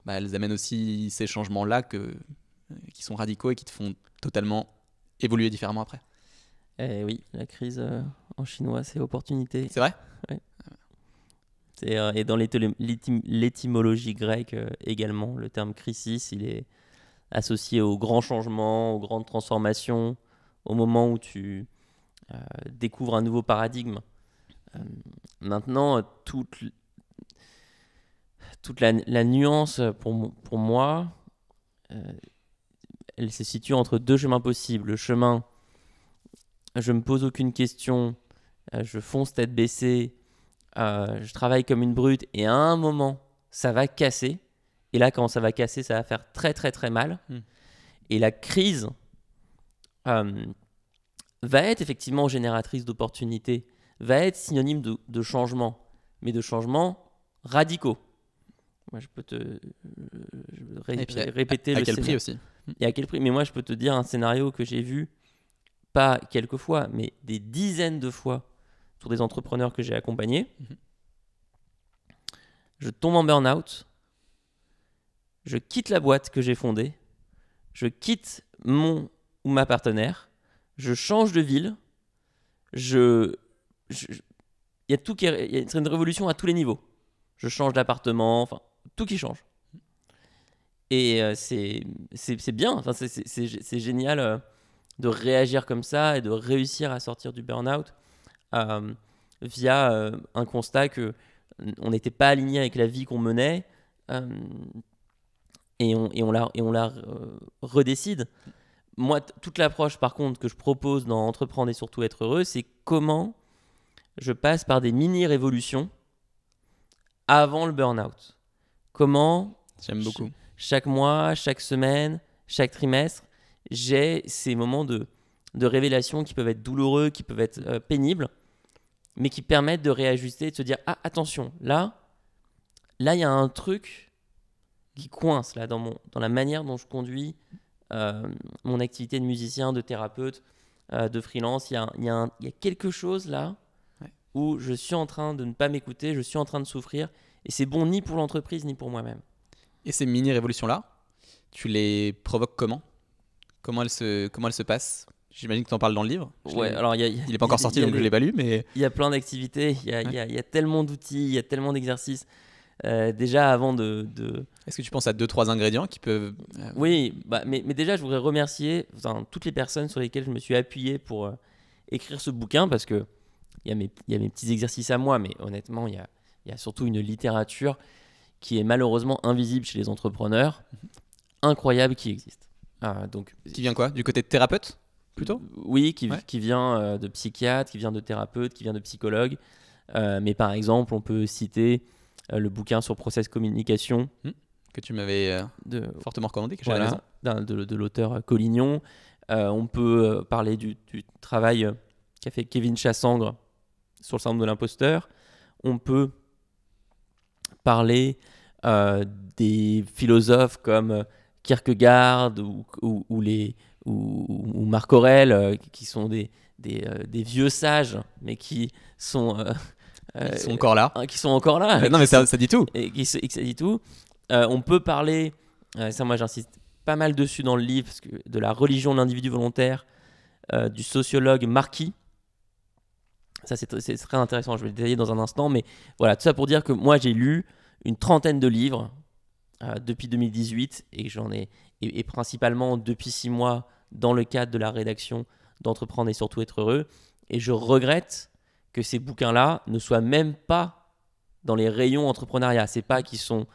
bah, elles amènent aussi ces changements-là que, euh, qui sont radicaux et qui te font totalement évoluer différemment après. et eh oui, la crise euh, en chinois, c'est opportunité. C'est vrai Oui. Euh, et, dans l'étymologie grecque également, le terme crisis, il est associé aux grands changements, aux grandes transformations, au moment où tu découvres un nouveau paradigme. maintenant, toutes toute la, nuance pour, moi, euh, elle se situe entre deux chemins possibles. Le chemin, je me pose aucune question, euh, je fonce tête baissée, euh, je travaille comme une brute, et à un moment, ça va casser. Et là, quand ça va casser, ça va faire très très très mal. Hmm. Et la crise va être effectivement génératrice d'opportunités, va être synonyme de, de changement, mais de changements radicaux. Moi, je peux te euh, je répéter à, quel prix aussi. Et à quel prix Mais moi, je peux te dire un scénario que j'ai vu pas quelques fois, mais des dizaines de fois sur des entrepreneurs que j'ai accompagnés. Mhm. Je tombe en burn-out. Je quitte la boîte que j'ai fondée. Je quitte mon ou ma partenaire. Je change de ville. Je, il y a tout qui, y a une révolution à tous les niveaux. Je change d'appartement. Enfin, tout qui change. Et euh, c'est bien, enfin, c'est génial euh, de réagir comme ça et de réussir à sortir du burn-out euh, via un constat que on n'était pas aligné avec la vie qu'on menait et on, et on la, et on la redécide. Moi, toute l'approche par contre que je propose dans Entreprendre et surtout être heureux, c'est comment je passe par des mini-révolutions avant le burn-out. Comment J'aime beaucoup. Chaque mois, chaque semaine, chaque trimestre, j'ai ces moments de, de révélation qui peuvent être douloureux, qui peuvent être euh, pénibles, mais qui permettent de réajuster, de se dire ah attention, là, là il y a un truc qui coince là dans mon dans la manière dont je conduis euh, mon activité de musicien, de thérapeute, euh, de freelance. Il y a, quelque chose là où je suis en train de ne pas m'écouter, je suis en train de souffrir et c'est bon ni pour l'entreprise ni pour moi-même. Et ces mini-révolutions-là, tu les provoques comment comment elles, se, comment elles se passent J'imagine que tu en parles dans le livre. ouais, alors il n'est pas encore sorti, donc je ne l'ai pas lu. mais Il y a plein d'activités, il y, y, a, tellement d'outils, il y a tellement d'exercices. déjà, avant de. Est-ce que tu penses à deux, trois ingrédients qui peuvent. Oui, bah, mais, mais, déjà, je voudrais remercier toutes les personnes sur lesquelles je me suis appuyé pour écrire ce bouquin parce que il y, il y, a mes petits exercices à moi, mais honnêtement, il y a, il y a surtout une littérature qui est malheureusement invisible chez les entrepreneurs, incroyable qui existe. Ah, donc, qui vient quoi Du côté de thérapeute plutôt Oui, euh, qui, vient de psychiatre, qui vient de thérapeute, qui vient de psychologue. Euh, mais par exemple, on peut citer euh, le bouquin sur process communication. Hmm. Que tu m'avais fortement recommandé, que voilà, De, l'auteur Collignon. on peut parler du, du travail qu'a fait Kevin Chassangre sur le syndrome de l'imposteur. On peut parler euh, des philosophes comme Kierkegaard ou, les, ou, Marc Aurel euh, qui sont des, euh, des, vieux sages, mais qui sont. sont encore là. Qui sont encore là. non, mais ça, dit tout. Et, qui, ça dit tout. on peut parler, ça moi j'insiste pas mal dessus dans le livre, que de la religion de l'individu volontaire, du sociologue Marquis, ça, c'est très intéressant. Je vais le détailler dans un instant. Mais voilà, tout ça pour dire que moi, j'ai lu une trentaine de livres euh, depuis 2018 et j'en ai et, principalement depuis six mois dans le cadre de la rédaction d'entreprendre et surtout être heureux. Et je regrette que ces bouquins-là ne soient même pas dans les rayons entrepreneuriat. C'est pas qu'ils sont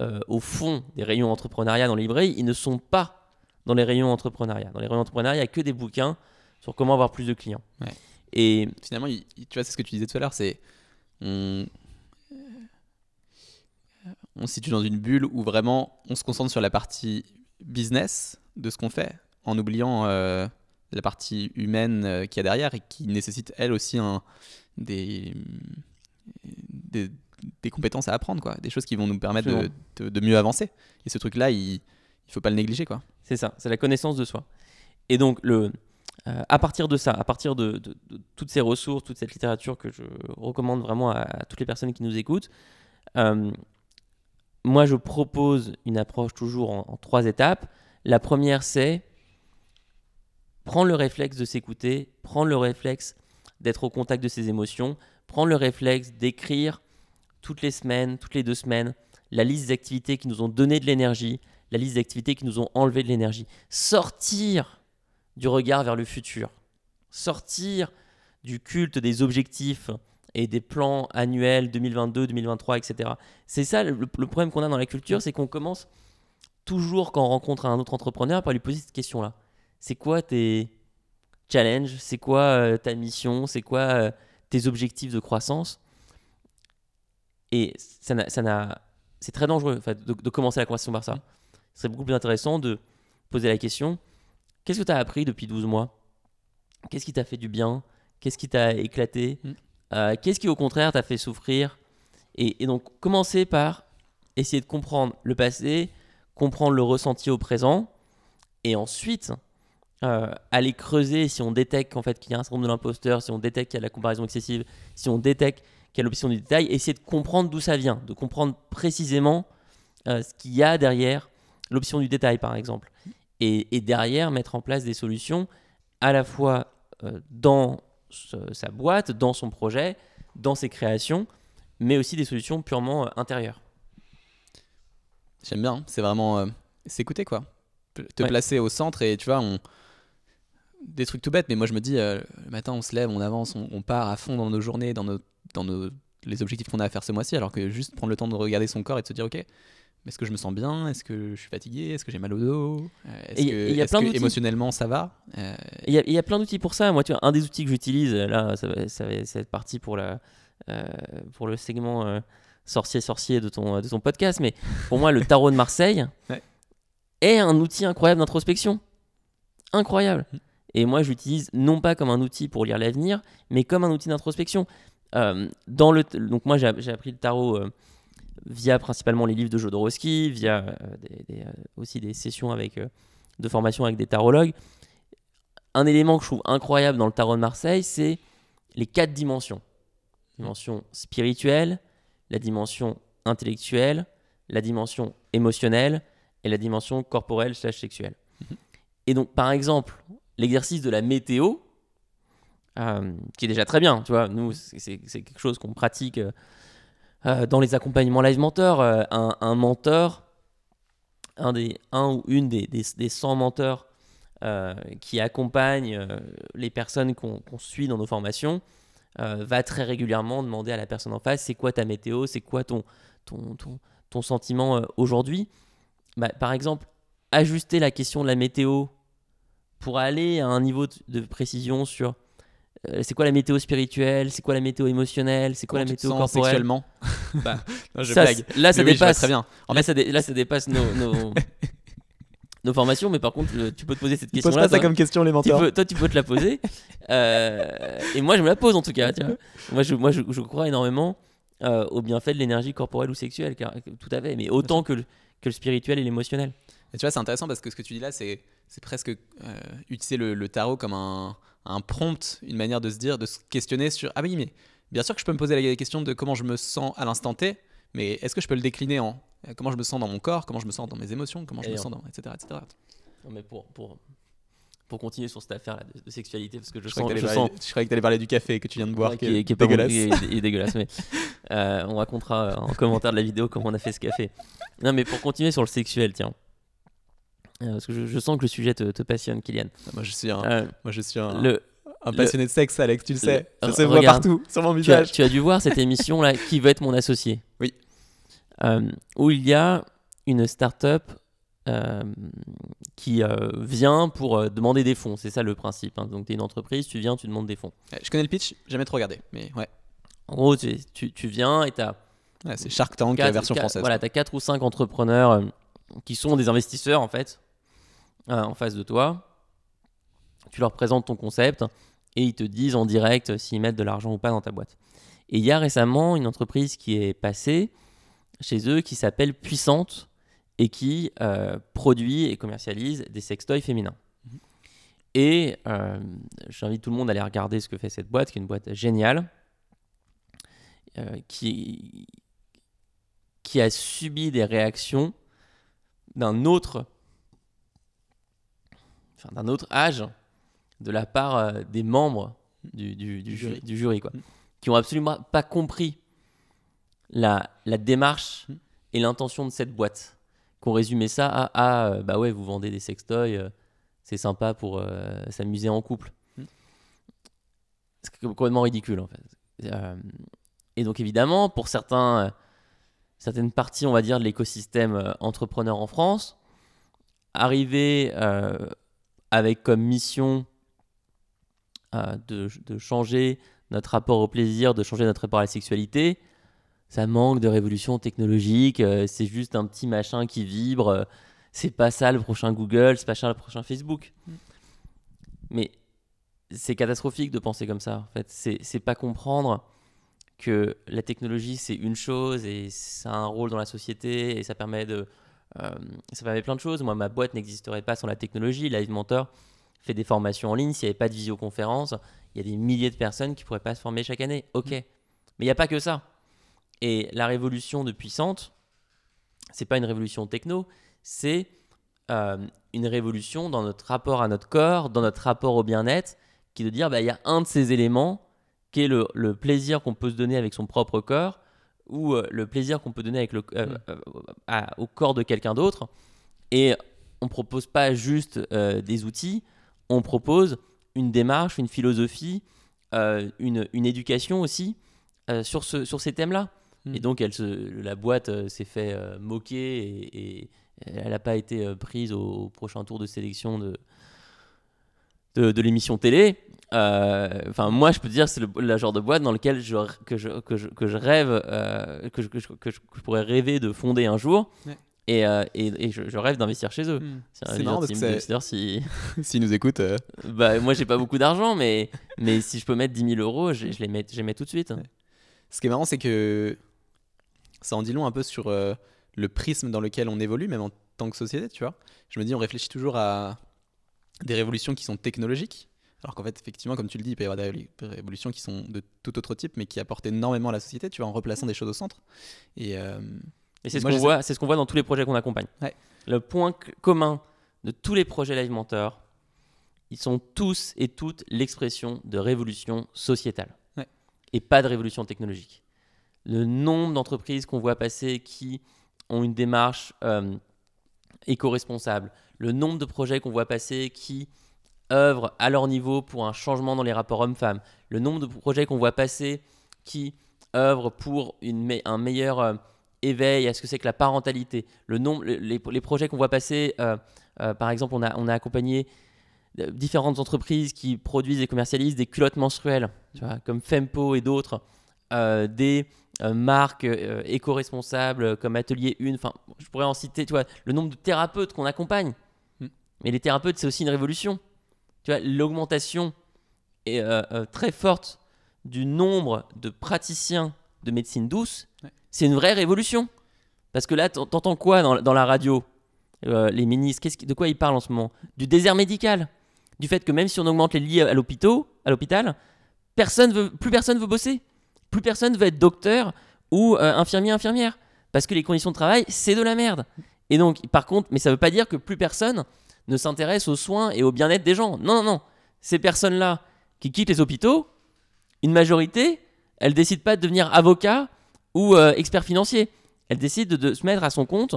euh, au fond des rayons entrepreneuriat dans les librairies, ils ne sont pas dans les rayons entrepreneuriat. Dans les rayons entrepreneuriat, il n'y a que des bouquins sur comment avoir plus de clients. Et finalement, tu vois, c'est ce que tu disais tout à l'heure, c'est on se situe dans une bulle où vraiment on se concentre sur la partie business de ce qu'on fait, en oubliant euh, la partie humaine qui euh, qu'il y a derrière et qui nécessite elle aussi un, des, des, compétences à apprendre, quoi, des choses qui vont nous permettre de, mieux avancer. Et ce truc-là, il ne faut pas le négliger. quoi. C'est ça, c'est la connaissance de soi. Et donc, le, euh, à partir de ça, à partir de, toutes ces ressources, toute cette littérature que je recommande vraiment à, toutes les personnes qui nous écoutent, moi, je propose une approche toujours en, trois étapes. La première, c'est prendre le réflexe de s'écouter, prendre le réflexe d'être au contact de ses émotions, prendre le réflexe d'écrire toutes les semaines, toutes les deux semaines, la liste d'activités qui nous ont donné de l'énergie, la liste d'activités qui nous ont enlevé de l'énergie. Sortir du regard vers le futur, sortir du culte des objectifs et des plans annuels 2022, 2023, etc. C'est ça le, problème qu'on a dans la culture, c'est qu'on commence toujours quand on rencontre un autre entrepreneur par lui poser cette question-là. C'est quoi tes challenges C'est quoi euh, ta mission C'est quoi euh, tes objectifs de croissance Et ça n'a, c'est très dangereux de, de, commencer la conversation par ça. Ce serait beaucoup plus intéressant de poser la question qu'est-ce que tu as appris depuis 12 mois Qu'est-ce qui t'a fait du bien Qu'est-ce qui t'a éclaté mm. Euh, qu'est-ce qui, au contraire, t'a fait souffrir et, donc, commencer par essayer de comprendre le passé, comprendre le ressenti au présent, et ensuite euh, aller creuser si on détecte en fait qu'il y a un syndrome de l'imposteur, si on détecte qu'il y a la comparaison excessive, si on détecte qu'il y a l'option du détail, essayer de comprendre d'où ça vient, de comprendre précisément euh, ce qu'il y a derrière l'option du détail, par exemple. Et, derrière, mettre en place des solutions à la fois dans sa boîte, dans son projet, dans ses créations, mais aussi des solutions purement euh, intérieures. J'aime bien, c'est vraiment euh, s'écouter quoi. Te placer au centre et tu vois, on... des trucs tout bêtes, mais moi je me dis, euh, le matin on se lève, on avance, on, part à fond dans nos journées, dans, nos, dans nos, les objectifs qu'on a à faire ce mois-ci, alors que juste prendre le temps de regarder son corps et de se dire, ok, est-ce que je me sens bien Est-ce que je suis fatigué Est-ce que j'ai mal au dos Est-ce que, plein émotionnellement ça va Il euh, y, a plein d'outils pour ça. Moi, tu vois, un des outils que j'utilise, euh, là, ça va, ça être parti pour, la, euh, pour le segment sorcier-sorcier de ton, de ton podcast, mais pour moi, le tarot de Marseille est un outil incroyable d'introspection. Incroyable. Mm. Et moi, j'utilise non pas comme un outil pour lire l'avenir, mais comme un outil d'introspection. dans le, donc moi, j'ai appris le tarot via principalement les livres de Jodorowsky, via euh, euh, aussi des sessions euh, de formation avec des tarologues. Un élément que je trouve incroyable dans le tarot de Marseille, c'est les quatre dimensions. dimension spirituelle, la dimension intellectuelle, la dimension émotionnelle et la dimension corporelle slash sexuelle. Et donc, par exemple, l'exercice de la météo, qui est déjà très bien, tu vois, nous, c'est quelque chose qu'on pratique euh, dans les accompagnements live mentor, euh, un, un, mentor, un, des, un ou une des, des, 100 mentors euh, qui accompagnent les personnes qu'on suit dans nos formations, va très régulièrement demander à la personne en face c'est quoi ta météo, c'est quoi ton, ton, ton, sentiment aujourd'hui. Bah, par exemple, ajuster la question de la météo pour aller à un niveau de précision sur c'est quoi la météo spirituelle, c'est quoi la météo émotionnelle, c'est quoi la météo corporelle. Bah, je Là, ça dépasse. très bien. là, ça dépasse nos, nos... formations, mais par contre, tu peux te poser cette question-là. Pose ça comme question, les toi, tu peux te la poser. Euh, et moi, je me la pose en tout cas. Moi, je, moi je... crois énormément euh, au bienfait de l'énergie corporelle ou sexuelle, euh, tout à fait, mais autant que le, que le spirituel et l'émotionnel. Et tu vois, c'est intéressant parce que ce que tu dis là, c'est presque utiliser le... tarot comme un, un prompt, une manière de se dire, de se questionner sur ah oui, mais Bien sûr que je peux me poser la question de comment je me sens à l'instant T, mais est-ce que je peux le décliner en euh, comment je me sens dans mon corps, comment je me sens dans mes émotions, comment je me sens dans. etc. Non, mais pour, pour, pour continuer sur cette affaire de, sexualité, parce que je, je sens, que je, sens... croyais que tu allais parler du café que tu viens de boire, qui, est, dégueulasse. mais euh, on racontera en commentaire de la vidéo comment on a fait ce café. Non, mais pour continuer sur le sexuel, tiens. Euh, parce que je, sens que le sujet te, passionne, Kylian. Ah, moi, je suis un. moi, je suis Le, un passionné de sexe, Alex, tu le sais. Le... Ça partout, sur mon visage. Tu as, dû voir cette émission-là, Qui veut être mon associé Oui. Euh, où il y a une start-up euh, qui euh, vient pour demander des fonds. C'est ça le principe. Hein. Donc, tu es une entreprise, tu viens, tu demandes des fonds. Je connais le pitch, jamais trop regardé, mais ouais. En gros, tu, tu, viens et tu as. c'est Shark Tank, la version française. Voilà, tu as 4 ou 5 entrepreneurs qui sont des investisseurs en fait, en face de toi. Tu leur présentes ton concept et ils te disent en direct s'ils mettent de l'argent ou pas dans ta boîte. Et il y a récemment une entreprise qui est passée chez eux qui s'appelle Puissante et qui euh, produit et commercialise des sextoys féminins. Mhm. Et euh, j'invite tout le monde à aller regarder ce que fait cette boîte, qui est une boîte géniale, euh, qui, qui a subi des réactions d'un autre, d'un autre âge de la part euh, des membres du, du, jury. du jury, quoi, mm. qui ont absolument pas compris la, la démarche mm. et l'intention de cette boîte. Qu'on résumait ça à euh, bah ouais vous vendez des sextoys, euh, c'est sympa pour s'amuser en couple. Mm. C'est complètement ridicule en fait. et donc évidemment pour certains certaines parties on va dire de l'écosystème entrepreneur en France, arriver avec comme mission de, changer notre rapport au plaisir, de changer notre rapport à la sexualité. Ça manque de révolution technologique, euh, c'est juste un petit machin qui vibre, euh, c'est pas ça le prochain Google, c'est pas ça le prochain Facebook. Mm. Mais c'est catastrophique de penser comme ça, en fait. C'est pas comprendre que la technologie, c'est une chose et ça a un rôle dans la société et ça permet de. Euh, ça permet plein de choses. Moi, ma boîte n'existerait pas sans la technologie. Live Mentor, fait des formations en ligne, s'il n'y avait pas de visioconférence, il y a des milliers de personnes qui ne pourraient pas se former chaque année. Ok. Mm. Mais il n'y a pas que ça. Et la révolution de puissante, c'est pas une révolution techno, c'est euh, une révolution dans notre rapport à notre corps, dans notre rapport au bien-être, qui est de dire, bah, il y a un de ces éléments qui est le, plaisir qu'on peut se donner avec son propre corps, ou euh, le plaisir qu'on peut donner avec le, euh, mm. au corps de quelqu'un d'autre. Et on ne propose pas juste des outils, on propose une démarche, une philosophie, euh, une, éducation aussi euh, sur, ce, sur ces thèmes-là. Hmm. Et donc, la boîte euh, s'est fait moquer et, elle n'a pas été prise au, prochain tour de sélection de, de, l'émission télé. Enfin, moi, je peux dire, c'est le genre de boîte dans lequel je, que, que, je, rêve, que, je, je, pourrais rêver de fonder un jour. Euh, et, et, je, rêve d'investir chez eux. Hmm. C'est marrant parce que si... S'ils nous écoutent... Euh. Bah, moi, j'ai pas beaucoup d'argent, mais, mais si je peux mettre 10 000 euros, je, les mets, je mets tout de suite. Ce qui est marrant, c'est que ça en dit long un peu sur euh, le prisme dans lequel on évolue, même en tant que société, tu vois. Je me dis, on réfléchit toujours à des révolutions qui sont technologiques, alors qu'en fait, effectivement, comme tu le dis, il peut y avoir des révolutions qui sont de tout autre type, mais qui apportent énormément à la société, tu vois, en replaçant des choses au centre. Et... Et c'est ce qu'on voit, c'est ce qu'on voit dans tous les projets qu'on accompagne. Le point commun de tous les projets Live Mentor, ils sont tous et toutes l'expression de révolution sociétale et pas de révolution technologique. Le nombre d'entreprises qu'on voit passer qui ont une démarche euh, éco-responsable, le nombre de projets qu'on voit passer qui œuvrent à leur niveau pour un changement dans les rapports hommes-femmes, le nombre de projets qu'on voit passer qui œuvrent pour un meilleur euh, éveil, à ce que c'est que la parentalité, le nombre, les, projets qu'on voit passer. Euh, euh, par exemple, on a, accompagné euh, différentes entreprises qui produisent et commercialisent des culottes menstruelles, tu vois, comme Fempo et d'autres, des marques éco-responsables comme Atelier Une, enfin, je pourrais en citer, tu vois, le nombre de thérapeutes qu'on accompagne. Hmm. Mais les thérapeutes, c'est aussi une révolution. Tu vois, l'augmentation est très forte du nombre de praticiens de médecine douce c'est une vraie révolution. Parce que là, t'entends quoi dans, la radio euh, Les ministres, de quoi ils parlent en ce moment Du désert médical. Du fait que même si on augmente les lits à, l'hôpital, personne veut, plus personne veut bosser. Plus personne veut être docteur ou euh, infirmier, infirmière. Parce que les conditions de travail, c'est de la merde. Et donc, par contre, mais ça ne veut pas dire que plus personne ne s'intéresse aux soins et au bien-être des gens. Non, non, non. Ces personnes-là qui quittent les hôpitaux, une majorité, elles décident pas de devenir avocat ou euh, expert financier. Elle décide de se mettre à son compte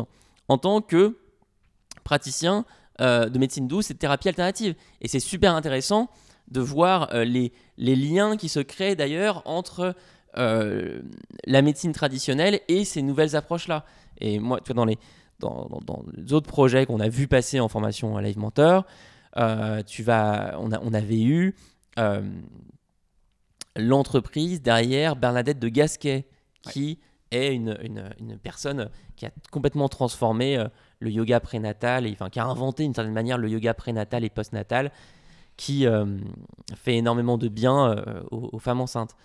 en tant que praticien euh, de médecine douce et de thérapie alternative. Et c'est super intéressant de voir euh, les, liens qui se créent d'ailleurs entre la médecine traditionnelle et ces nouvelles approches-là. Et moi, tu vois, dans les, dans, autres projets qu'on a vu passer en formation à Live Mentor, tu vas, on avait eu l'entreprise derrière Bernadette de Gasquet, qui est une, une, personne qui a complètement transformé euh, le yoga prénatal, et, enfin, qui a inventé d'une certaine manière le yoga prénatal et postnatal, qui euh, fait énormément de bien euh, aux, femmes enceintes.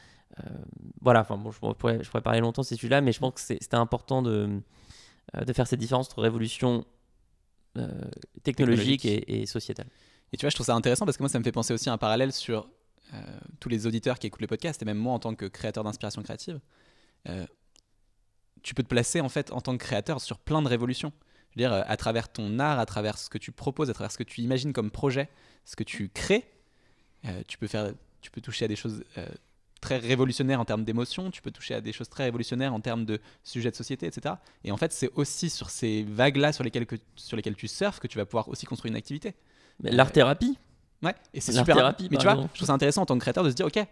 voilà, enfin bon, je pourrais, je pourrais, parler longtemps de celui-là, mais je pense que c'était important de, de faire cette différence entre révolution technologique, Et, sociétale. Et tu vois, je trouve ça intéressant parce que moi, ça me fait penser aussi à un parallèle sur tous les auditeurs qui écoutent le podcast, et même moi en tant que créateur d'inspiration créative. Euh, tu peux te placer en fait en tant que créateur sur plein de révolutions. Je veux dire, euh, à travers ton art, à travers ce que tu proposes, à travers ce que tu imagines comme projet, ce que tu crées, euh, tu peux faire, tu peux toucher à des choses très révolutionnaires en termes d'émotion, tu peux toucher à des choses très révolutionnaires en termes de sujets de société, etc. Et en fait, c'est aussi sur ces vagues-là sur lesquelles sur lesquelles tu surfes que tu vas pouvoir aussi construire une activité. Mais l'art thérapie. Ouais, et c'est super. mais tu vois, je trouve ça intéressant en tant que créateur de se dire, ok.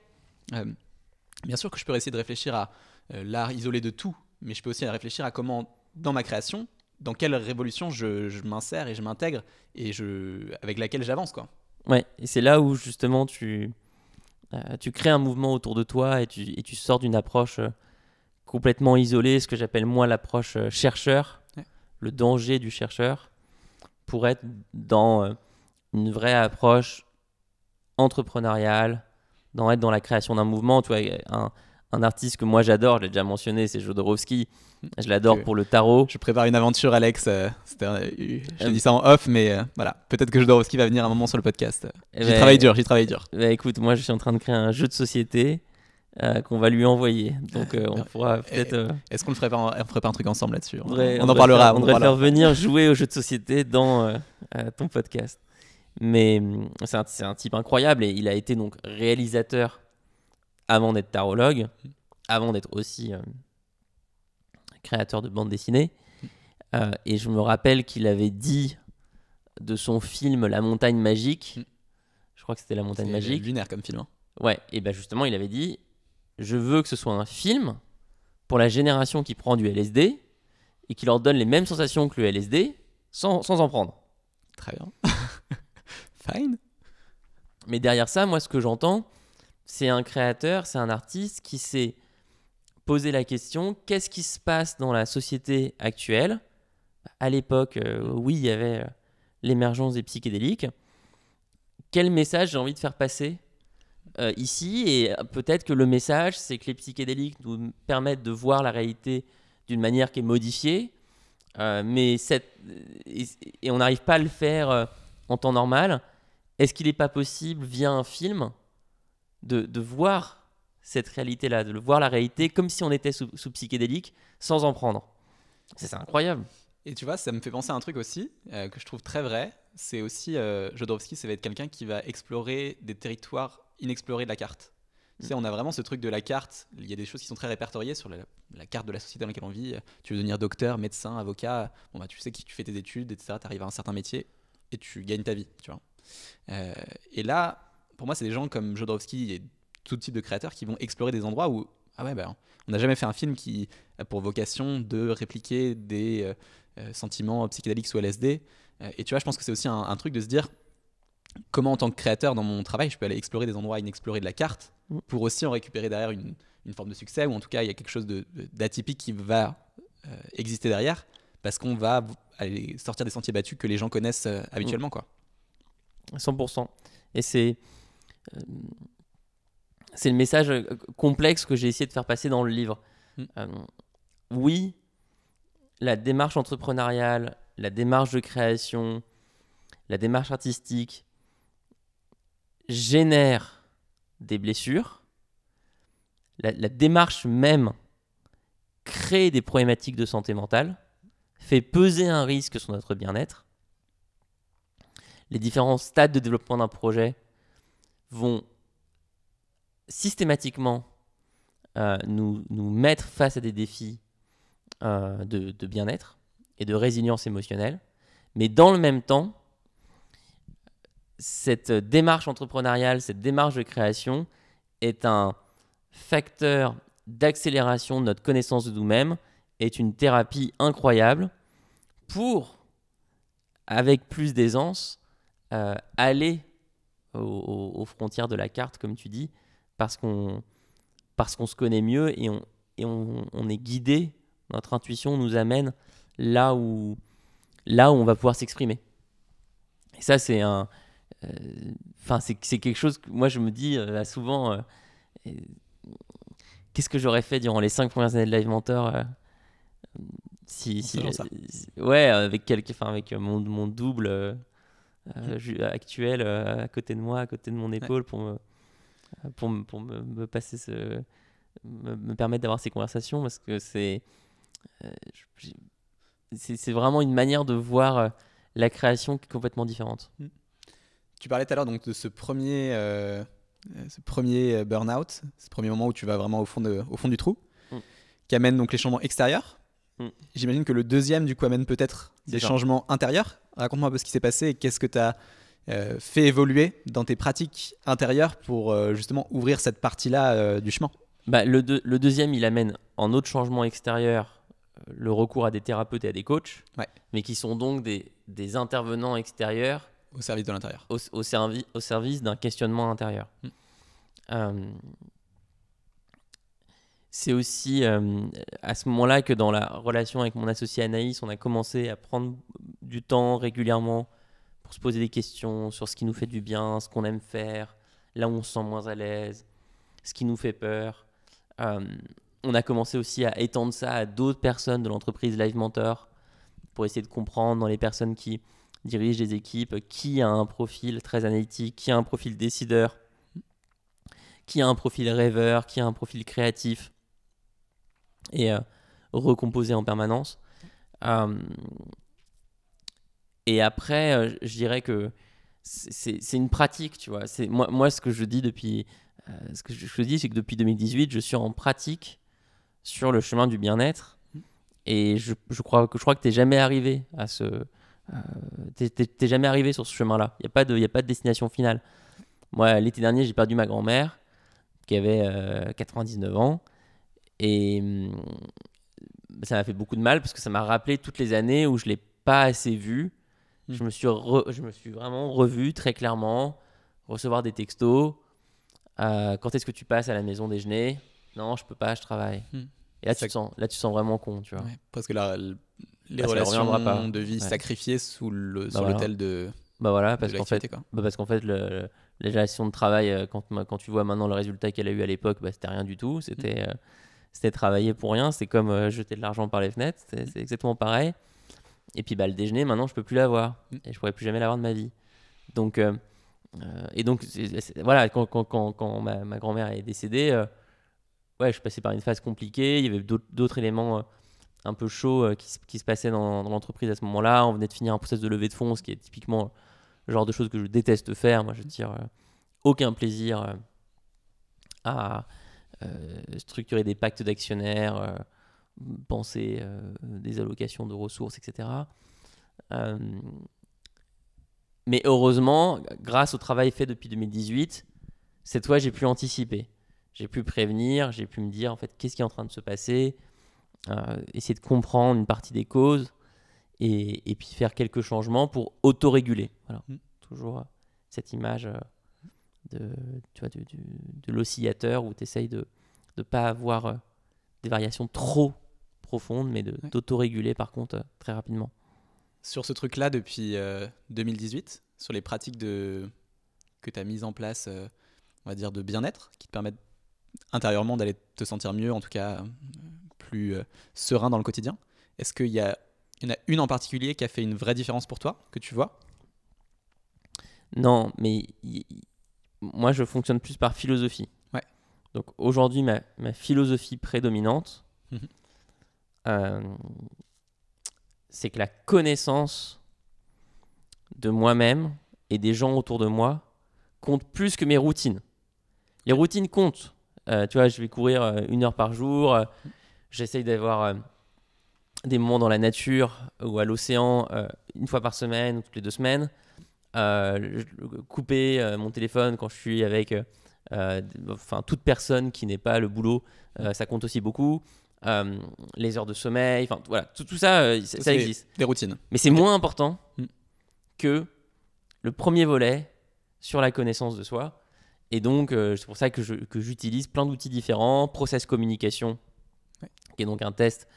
Bien sûr que je peux essayer de réfléchir à euh, l'art isolé de tout, mais je peux aussi réfléchir à comment, dans ma création, dans quelle révolution je, m'insère et je m'intègre et je, avec laquelle j'avance. quoi. Ouais, et c'est là où justement tu, euh, tu crées un mouvement autour de toi et tu, et tu sors d'une approche euh, complètement isolée, ce que j'appelle moi l'approche chercheur, le danger du chercheur, pour être dans une vraie approche entrepreneuriale, dans être dans la création d'un mouvement. Tu vois, un, un artiste que moi j'adore, je l'ai déjà mentionné, c'est Jodorowsky. Je l'adore pour le tarot. Je prépare une aventure, Alex. Euh, je euh, dis ça en off, mais euh, voilà. Peut-être que Jodorowsky va venir un moment sur le podcast. Eh j'y ben, travaille dur, j'y travaille dur. Bah, écoute, moi je suis en train de créer un jeu de société euh, qu'on va lui envoyer. Donc on peut-être. Est-ce qu'on ne ferait pas, on ferait pas un truc ensemble là-dessus on, en parlera. on devrait faire venir jouer au jeu de société dans ton podcast. Mais mm, c'est un, type incroyable et il a été donc réalisateur avant d'être tarologue, avant d'être aussi euh, créateur de bande dessinée. Euh, et je me rappelle qu'il avait dit de son film La montagne magique. Mm. Je crois que c'était La montagne magique. lunaire comme film. Hein. Ouais, et ben justement, il avait dit Je veux que ce soit un film pour la génération qui prend du LSD et qui leur donne les mêmes sensations que le LSD sans, sans en prendre. Très bien fine. Mais derrière ça, moi, ce que j'entends, c'est un créateur, c'est un artiste qui s'est posé la question qu'est-ce qui se passe dans la société actuelle À l'époque, euh, oui, il y avait euh, l'émergence des psychédéliques. Quel message j'ai envie de faire passer euh, ici Et peut-être que le message, c'est que les psychédéliques nous permettent de voir la réalité d'une manière qui est modifiée, mais cette... et, on n'arrive pas à le faire en temps normal. Est-ce qu'il n'est pas possible, via un film, de, voir cette réalité-là, de voir la réalité comme si on était sous, psychédélique, sans en prendre C'est incroyable. Et tu vois, ça me fait penser à un truc aussi euh, que je trouve très vrai. C'est aussi euh, Jodorowsky, ça va être quelqu'un qui va explorer des territoires inexplorés de la carte. Tu sais, mm. on a vraiment ce truc de la carte. Il y a des choses qui sont très répertoriées sur la, carte de la société dans laquelle on vit. Tu veux devenir docteur, médecin, avocat. Bon, bah, tu sais qui tu fais tes études, etc. Tu arrives à un certain métier et tu gagnes ta vie. Tu vois. Euh, et là, pour moi, c'est des gens comme Jodorowsky et tout type de créateurs qui vont explorer des endroits où ah ouais, ben on n'a jamais fait un film qui a pour vocation de répliquer des euh, euh, sentiments psychédéliques ou LSD. et tu vois, je pense que c'est aussi un, truc de se dire comment en tant que créateur dans mon travail, je peux aller explorer des endroits inexplorés de la carte mm. pour aussi en récupérer derrière une, forme de succès ou en tout cas il y a quelque chose d'atypique qui va exister derrière parce qu'on va aller sortir des sentiers battus que les gens connaissent habituellement mm. quoi. 100%. Et euh, c'est le message euh, complexe que j'ai essayé de faire passer dans le livre. Hmm. Euh, oui, la démarche entrepreneuriale, la démarche de création, la démarche artistique génère des blessures. la démarche même crée des problématiques de santé mentale, fait peser un risque sur notre bien-être les différents stades de développement d'un projet vont systématiquement euh, nous, mettre face à des défis euh, de bien-être et de résilience émotionnelle. Mais dans le même temps, cette démarche entrepreneuriale, cette démarche de création est un facteur d'accélération de notre connaissance de nous-mêmes, est une thérapie incroyable pour, avec plus d'aisance, euh, aller aux, frontières de la carte, comme tu dis, parce qu'on parce qu'on se connaît mieux et on, et on, on, est guidé, notre intuition nous amène là où, là où on va pouvoir s'exprimer. Et ça, c'est un... Euh, enfin, c'est quelque chose que moi, je me dis euh, souvent... Qu'est-ce que j'aurais fait durant les cinq premières années de Live Mentor si, si, si, ouais avec quelqu'un avec mon, mon double euh, actuel euh, à côté de moi, à côté de mon épaule pour me, euh, pour, me, pour me, me passer ce, me, permettre d'avoir ces conversations parce que c'est c'est vraiment une manière de voir la création qui est complètement différente. Mm. Tu parlais tout à l'heure donc de ce premier ce premier burn-out, ce premier moment où tu vas vraiment au fond de, au fond du trou, mm. qui amène donc les changements extérieurs. Mm. J'imagine que le deuxième du coup amène peut-être des changements intérieurs Raconte-moi un peu ce qui s'est passé et qu'est-ce que tu as euh, fait évoluer dans tes pratiques intérieures pour euh, justement ouvrir cette partie-là euh, du chemin bah, le, le, deuxième, il amène en autre changement extérieur le recours à des thérapeutes et à des coachs, mais qui sont donc des, des, intervenants extérieurs. Au service de l'intérieur. Au, au service d'un questionnement intérieur. Hmm. C'est aussi euh, à ce moment-là que dans la relation avec mon associé Anaïs, on a commencé à prendre du temps régulièrement pour se poser des questions sur ce qui nous fait du bien, ce qu'on aime faire, là où on se sent moins à l'aise, ce qui nous fait peur. Euh, on a commencé aussi à étendre ça à d'autres personnes de l'entreprise Live Mentor pour essayer de comprendre dans les personnes qui dirigent les équipes qui a un profil très analytique, qui a un profil décideur, qui a un profil rêveur, qui a un profil créatif et euh, recomposer en permanence. Euh, et après, euh, je dirais que c'est une pratique, tu vois. Moi, moi, ce que je dis depuis, ce que je, dis, c'est que depuis 2018, je suis en pratique sur le chemin du bien-être. Et je, je, crois que je crois que t'es jamais arrivé à ce, t'es jamais arrivé sur ce chemin-là. Il y a pas de, y a pas de destination finale. Moi, l'été dernier, j'ai perdu ma grand-mère qui avait 99 ans. Et mm, ça m'a fait beaucoup de mal parce que ça m'a rappelé toutes les années où je l'ai pas assez vu. Hmm. Je, me suis je me suis vraiment revu très clairement, recevoir des textos. Euh, quand est-ce que tu passes à la maison déjeuner Non, je peux pas, je travaille. Hmm. Et là, tu, sens, là, tu sens vraiment con, tu vois. parce que là, les bah, relations de vie ouais. sacrifiées sous le, bah, sur l'autel de. Bah voilà, parce qu'en fait, bah parce qu'en fait, le, les relations de travail, euh, quand, quand tu vois maintenant le résultat qu'elle a eu à l'époque, bah, c'était rien du tout. C'était. Hmm. Euh, c'était travailler pour rien. C'est comme euh, jeter de l'argent par les fenêtres. Mm. C'est exactement pareil. Et puis bah, le déjeuner, maintenant, je peux plus l'avoir. Mm. Et je pourrais plus jamais l'avoir de ma vie. Donc, euh, euh, et donc, voilà, quand, quand, quand, ma, grand-mère est décédée, ouais, je suis passé par une phase compliquée. Il y avait d'autres éléments un peu chauds qui, qui, se passaient dans, l'entreprise à ce moment-là. On venait de finir un process de levée de fonds, ce qui est typiquement le genre de choses que je déteste faire. Moi, je dire mm. aucun plaisir à euh, structurer des pactes d'actionnaires, euh, penser euh, des allocations de ressources, etc. mais heureusement, grâce au travail fait depuis 2018, cette fois, j'ai pu anticiper. J'ai pu prévenir, j'ai pu me dire en fait qu'est-ce qui est en train de se passer, essayer de comprendre une partie des causes et, puis faire quelques changements pour autoréguler. Mmh. toujours cette image de, tu vois, de l'oscillateur où tu essayes de ne pas avoir euh, des variations trop profondes, mais d'auto réguler par contre euh, très rapidement. Sur ce truc-là, depuis 2018, euh, sur les pratiques de... que tu as mises en place, on va dire, de bien-être, qui te permettent intérieurement d'aller te sentir mieux, en tout cas plus serein dans le quotidien, est-ce qu'il y, a... en a une en particulier qui a fait une vraie différence pour toi, que tu vois non, mais moi, je fonctionne plus par philosophie. Donc aujourd'hui, ma, philosophie prédominante, mhm. euh, c'est que la connaissance de moi-même et des gens autour de moi compte plus que mes routines. Les routines comptent. Euh, tu vois, je vais courir euh, une heure par jour. J'essaye d'avoir des moments dans la nature ou à l'océan une fois par semaine ou toutes les deux semaines. Euh, couper euh, mon téléphone quand je suis avec euh, enfin, toute personne qui n'est pas le boulot, ça compte aussi beaucoup. les heures de sommeil, enfin voilà, tout, tout ça, ça, existe. Des routines. Mais c'est moins important hmm. que le premier volet sur la connaissance de soi. Et donc, c'est pour ça que, j'utilise plein d'outils différents. Process Communication, qui est donc un test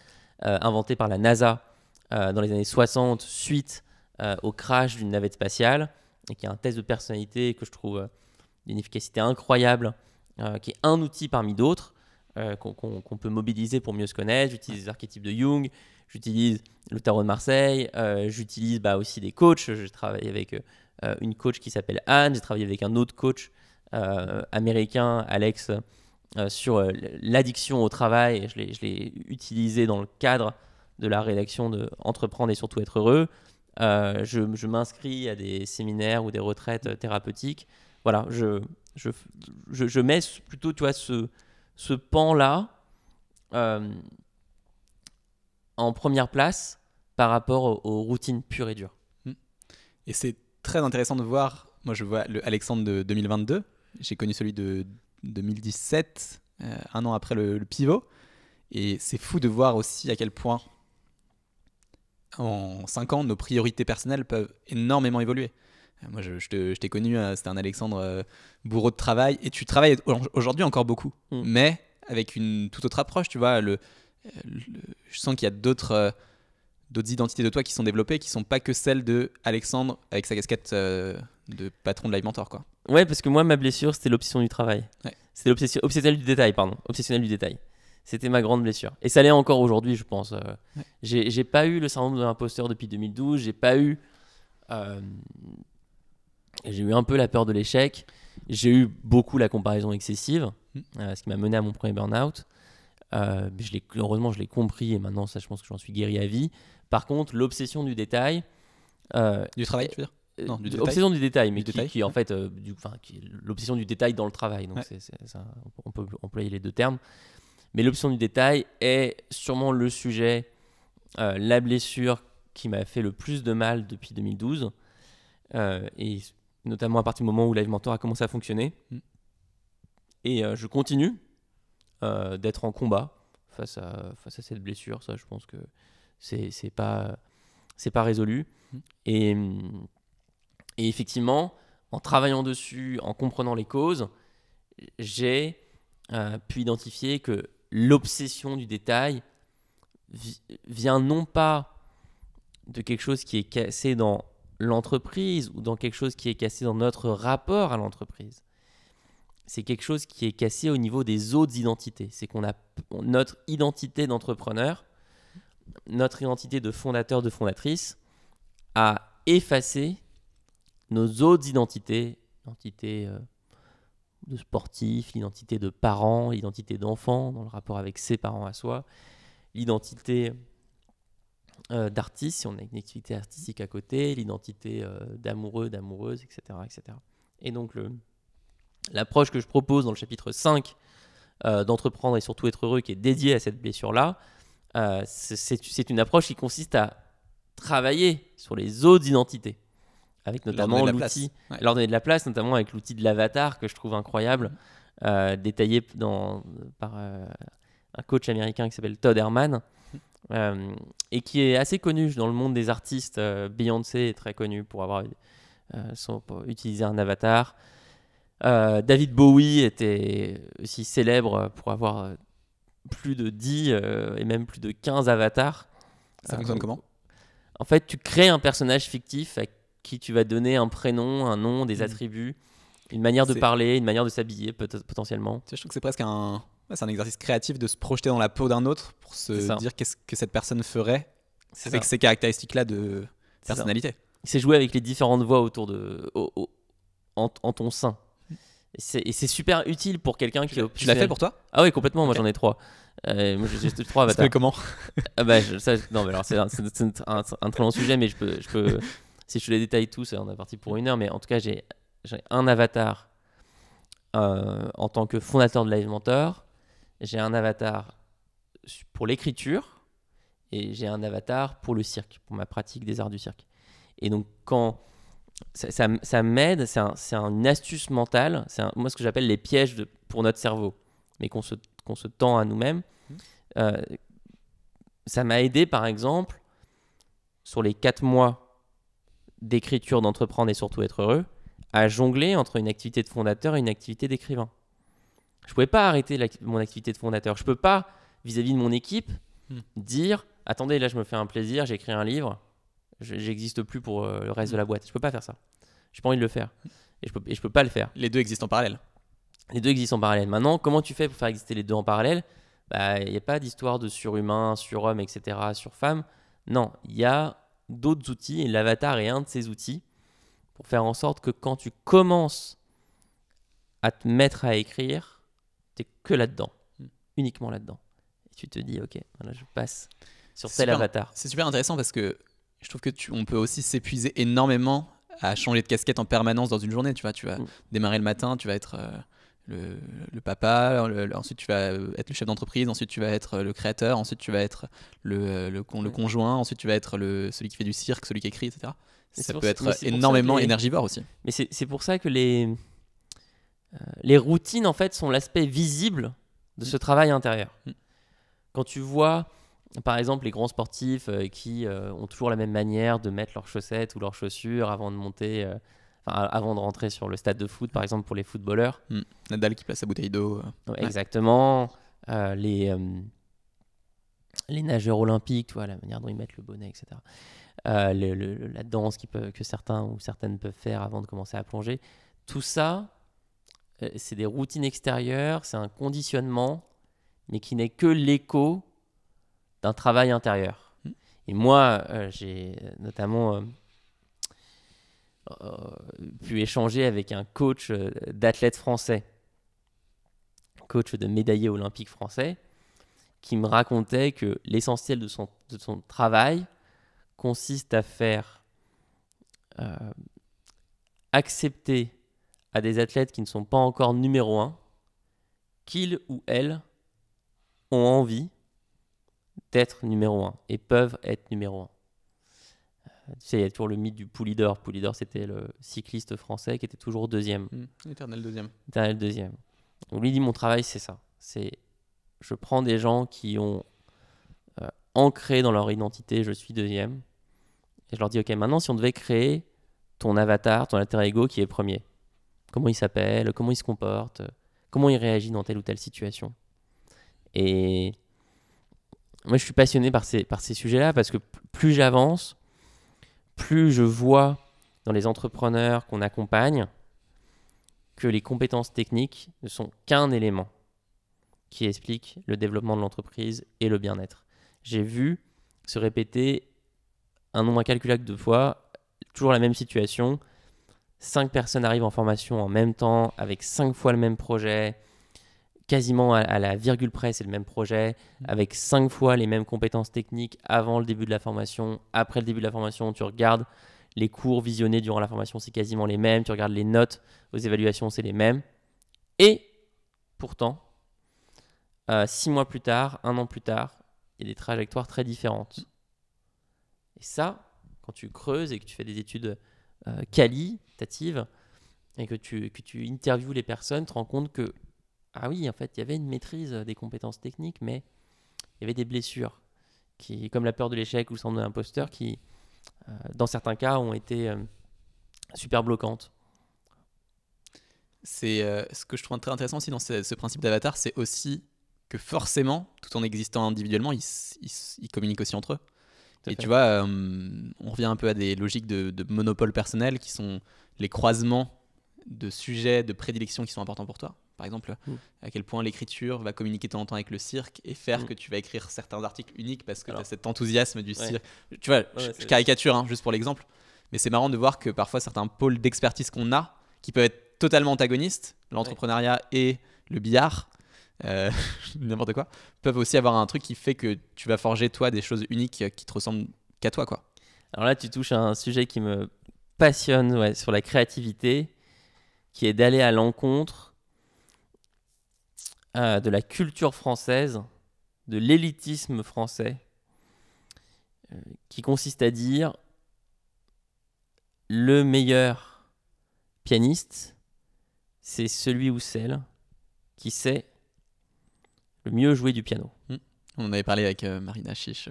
inventé par la NASA dans les années 60, suite euh, au crash d'une navette spatiale, et qui est un test de personnalité que je trouve euh, d'une efficacité incroyable, euh, qui est un outil parmi d'autres qu'on peut mobiliser pour mieux se connaître. J'utilise les archétypes de Jung, j'utilise le tarot de Marseille, j'utilise bah, aussi des coachs. J'ai travaillé avec une coach qui s'appelle Anne, j'ai travaillé avec un autre coach américain, Alex. sur l'addiction au travail. Je l'ai utilisé dans le cadre de la rédaction de Entreprendre et surtout être heureux. Euh, je, m'inscris à des séminaires ou des retraites thérapeutiques. Voilà, je, je, je, mets plutôt tu vois, ce, ce pan-là euh, en première place par rapport aux, routines pures et dures. Hmm. Et c'est très intéressant de voir, moi je vois le Alexandre de 2022, j'ai connu celui de 2017, euh, un an après le pivot, et c'est fou de voir aussi à quel point en 5 ans, nos priorités personnelles peuvent énormément évoluer. Euh, moi, je, t'ai connu, euh, c'était un Alexandre euh, bourreau de travail, et tu travailles aujourd'hui encore beaucoup, mm. mais avec une toute autre approche, tu vois. Le, je sens qu'il y a d'autres d'autres identités de toi qui sont développées, qui ne sont pas que celles de avec sa casquette de patron de Live Mentor, quoi. Ouais, parce que moi, ma blessure, c'était l'obsession du travail. C'est C'était l'obsession du détail, pardon, obsessionnel du détail. C'était ma grande blessure. Et ça l'est encore aujourd'hui, je pense. Euh. Je n'ai J'ai pas eu le syndrome de l'imposteur depuis 2012. J'ai pas eu. Euh, j'ai eu un peu la peur de l'échec. J'ai eu beaucoup la comparaison excessive, mm. euh, ce qui m'a mené à mon premier burn-out. je heureusement, je l'ai compris et maintenant, ça, je pense que j'en suis guéri à vie. Par contre, l'obsession du détail. du travail, tu veux dire non, du obsession détail. du détail, mais qui, détail. en fait, l'obsession du détail dans le travail. Donc, on peut employer les deux termes. Mais l'option du détail est sûrement le sujet, euh, la blessure qui m'a fait le plus de mal depuis 2012. Euh, et notamment à partir du moment où Live Mentor a commencé à fonctionner. Mm. Et euh, je continue d'être en combat face à, cette blessure. Ça, je pense que c'est pas pas résolu. Mm. Mm, et, effectivement, en travaillant dessus, en comprenant les causes, j'ai pu identifier que l'obsession du détail vient non pas de quelque chose qui est cassé dans l'entreprise ou dans quelque chose qui est cassé dans notre rapport à l'entreprise. C'est quelque chose qui est cassé au niveau des autres identités. C'est qu'on a notre identité d'entrepreneur, notre identité de fondateur, de fondatrice, a effacé nos autres identités, identité euh, de sportif, l'identité de parent, l'identité d'enfant dans le rapport avec ses parents à soi, l'identité euh, d'artiste si on a une activité artistique à côté, l'identité euh, d'amoureux, d'amoureuse, etc., etc. Et donc l'approche que je propose dans le chapitre 5 euh, d'entreprendre et surtout être heureux qui est dédiée à cette blessure-là, c'est une approche qui consiste à travailler sur les autres identités avec notamment l'outil, de la place, notamment avec l'outil de l'avatar que je trouve incroyable, euh, détaillé dans, par euh, un coach américain qui s'appelle Todd Herman, mmh. euh, et qui est assez connu dans le monde des artistes. Beyoncé est très connue pour avoir son, utiliser un avatar. David Bowie était aussi célèbre pour avoir plus de 10 et même plus de 15 avatars. Ça fonctionne comment En fait, tu crées un personnage fictif avec qui tu vas donner un prénom, un nom, des mhm. attributs, une manière de parler, une manière de s'habiller potentiellement. Je trouve que c'est presque un... un exercice créatif de se projeter dans la peau d'un autre pour se dire qu'est-ce que cette personne ferait avec ces caractéristiques-là de personnalité. C'est jouer avec les différentes voix autour de, en, ton sein. Et c'est super utile pour quelqu'un qui. Tu l'as fait pour toi Ah oui, complètement. Moi, j'en ai trois. Euh, moi, j'ai trois avatars. comment ah bah, Non, mais alors, c'est un, très long sujet, mais je peux, je peux, si je te les détaille tous, on est parti pour mm. une heure, mais en tout cas, j'ai un avatar euh, en tant que fondateur de Live Mentor, j'ai un avatar pour l'écriture et j'ai un avatar pour le cirque, pour ma pratique des arts du cirque. Et donc, quand ça, m'aide, c'est un, une astuce mentale, c'est moi ce que j'appelle les pièges de, pour notre cerveau, mais qu'on se, qu'on se, tend à nous-mêmes. Mm. Euh, ça m'a aidé, par exemple, sur les quatre mois d'écriture, d'entreprendre et surtout être heureux, à jongler entre une activité de fondateur et une activité d'écrivain. Je pouvais pas arrêter mon activité de fondateur. Je peux pas, vis-à-vis de mon équipe, hmm. dire attendez, là je me fais un plaisir, j'écris un livre, j'existe plus pour euh, le reste de hmm. la boîte. Je peux pas faire ça. J'ai pas envie de le faire. Et je, peux, peux pas le faire. Les deux existent en parallèle. Les deux existent en parallèle. Maintenant, comment tu fais pour faire exister les deux en parallèle bah, Il n'y a pas d'histoire de surhumain, surhomme, etc., sur femme. Non, il y a d'autres outils, et l'avatar est un de ces outils, pour faire en sorte que quand tu commences à te mettre à écrire, t'es que là-dedans, hmm. uniquement là-dedans. Et tu te dis, ok, je passe sur tel avatar. C'est super intéressant parce que je trouve que tu, on peut aussi s'épuiser énormément à changer de casquette en permanence dans une journée. Tu vois, tu vas hmm. démarrer le matin, tu vas être euh, le, papa, ensuite tu vas être le chef d'entreprise, ensuite tu vas être le créateur, ensuite tu vas être le, le conjoint, ensuite tu vas être celui qui fait du cirque, celui qui écrit, etc. ça peut être énormément énergivore aussi. Mais c'est pour ça que les, euh, les routines, en fait, sont l'aspect visible de ce mm. travail intérieur. Mm. Quand tu vois, par exemple, les grands sportifs euh, qui euh, ont toujours la même manière de mettre leurs chaussettes ou leurs chaussures avant de monter avant de rentrer sur le stade de foot, par mm. exemple, pour les footballeurs. Mm. Nadal qui place sa bouteille d'eau. Euh. exactement. Euh, les, euh, les nageurs olympiques, tu vois, la manière dont ils mettent le bonnet, etc. la danse qui que certains ou certaines peuvent faire avant de commencer à plonger. Tout ça, c'est des routines extérieures, c'est un conditionnement, mais qui n'est que l'écho d'un travail intérieur. Mm. Et moi, j'ai notamment euh, pu échanger avec un coach euh, d'athlète français, coach de médaillé olympique français, qui me racontait que l'essentiel de son, travail consiste à faire euh, accepter à des athlètes qui ne sont pas encore numéro un qu'ils ou elles ont envie d'être numéro un et peuvent être numéro un il y a toujours le mythe du Poulidor. Poulidor, c'était le cycliste français qui était toujours deuxième. Hmm, éternel deuxième. Éternel deuxième. Donc lui dit mon travail, c'est ça. C'est je prends des gens qui ont euh, ancré dans leur identité je suis deuxième. Et je leur dis ok, maintenant si on devait créer ton avatar, ton alter ego qui est premier, comment il s'appelle, comment il se comporte, comment il réagit dans telle ou telle situation. Et moi, je suis passionné par ces, par ces sujets-là parce que plus j'avance, plus je vois dans les entrepreneurs qu'on accompagne que les compétences techniques ne sont qu'un élément qui explique le développement de l'entreprise et le bien-être. J'ai vu se répéter un nombre incalculable de fois, toujours la même situation. Cinq personnes arrivent en formation en même temps, avec cinq fois le même projet, quasiment à, la virgule près, c'est le même projet, mm. avec cinq fois les mêmes compétences techniques avant le début de la formation, après le début de la formation, tu regardes les cours visionnés durant la formation, c'est quasiment les mêmes, tu regardes les notes aux évaluations, c'est les mêmes. Et pourtant, euh, six mois plus tard, un an plus tard, il y a des trajectoires très différentes. Et ça, quand tu creuses et que tu fais des études euh, qualitatives et que tu, que tu interviews les personnes, tu te rends compte que ah oui, en fait, il y avait une maîtrise euh, des compétences techniques, mais il y avait des blessures, qui, comme la peur de l'échec ou le syndrome de qui, euh, dans certains cas, ont été euh, super bloquantes. C'est ce que je trouve très intéressant aussi dans ce, principe d'avatar, c'est aussi que forcément, tout en existant individuellement, ils, communiquent aussi entre eux. Et tu vois, on revient un peu à des logiques de, de monopole personnel qui sont les croisements de sujets, de prédilections qui sont importants pour toi par exemple, mm. à quel point l'écriture va communiquer ton temps avec le cirque et faire mm. que tu vas écrire certains articles uniques parce que tu as cet enthousiasme du cirque. Tu vois, je, caricature hein, juste pour l'exemple, mais c'est marrant de voir que parfois certains pôles d'expertise qu'on a, qui peuvent être totalement antagonistes, l'entrepreneuriat et le billard, euh, n'importe quoi, peuvent aussi avoir un truc qui fait que tu vas forger toi des choses uniques qui te ressemblent qu'à toi. quoi. Alors là, tu touches à un sujet qui me passionne sur la créativité, qui est d'aller à l'encontre euh, de la culture française, de l'élitisme français, euh, qui consiste à dire le meilleur pianiste, c'est celui ou celle qui sait le mieux jouer du piano. On mmh. On avait parlé avec euh, Marina Chiche.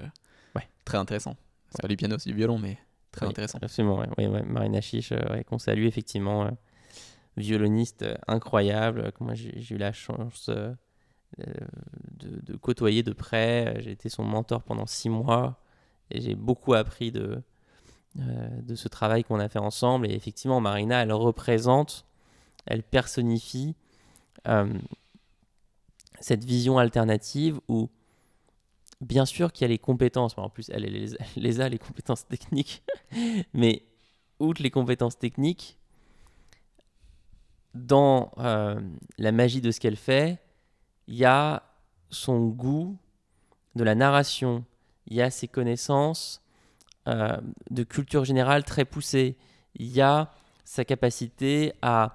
ouais. Très intéressant. C'est pas du piano, c'est du violon, mais très intéressant. Absolument, ouais. Ouais, Marina Chiche, qu'on salue effectivement violoniste euh, incroyable euh, que j'ai eu la chance euh, de, côtoyer de près. J'ai été son mentor pendant six mois et j'ai beaucoup appris de, de ce travail qu'on a fait ensemble. Et effectivement, Marina, elle représente, elle personnifie cette vision alternative où, bien sûr qu'il y a les compétences, en plus, elle les a, les compétences techniques, mais outre les compétences techniques, dans euh, la magie de ce qu'elle fait, il y a son goût de la narration, il y a ses connaissances euh, de culture générale très poussées, il y a sa capacité à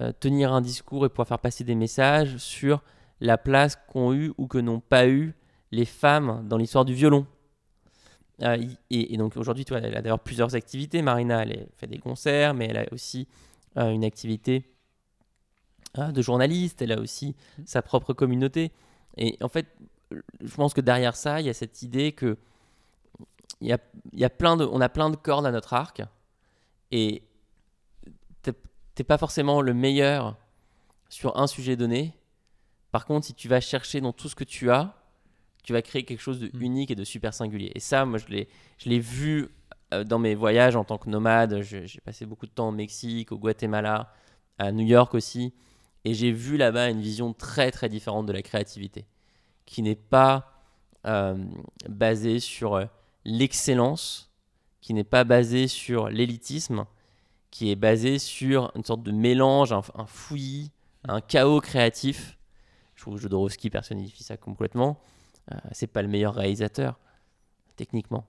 euh, tenir un discours et pouvoir faire passer des messages sur la place qu'ont eu ou que n'ont pas eu les femmes dans l'histoire du violon. et, donc aujourd'hui, elle a d'ailleurs plusieurs activités. Marina, elle fait des concerts, mais elle a aussi une activité ah, de journalistes, elle a aussi mm. sa propre communauté. Et en fait, je pense que derrière ça, il y a cette idée que a, plein de, on a plein de cordes à notre arc, et t'es pas forcément le meilleur sur un sujet donné. Par contre, si tu vas chercher dans tout ce que tu as, tu vas créer quelque chose de mm. unique et de super singulier. Et ça, moi, je l'ai, je l'ai vu euh, dans mes voyages en tant que nomade. J'ai passé beaucoup de temps au Mexique, au Guatemala, à New York aussi. Et j'ai vu là-bas une vision très très différente de la créativité, qui n'est pas euh, basée sur euh, l'excellence, qui n'est pas basée sur l'élitisme, qui est basée sur une sorte de mélange, un, fouillis, un chaos créatif. Je trouve que Jodorowsky personnifie ça complètement. Euh, c'est pas le meilleur réalisateur, techniquement.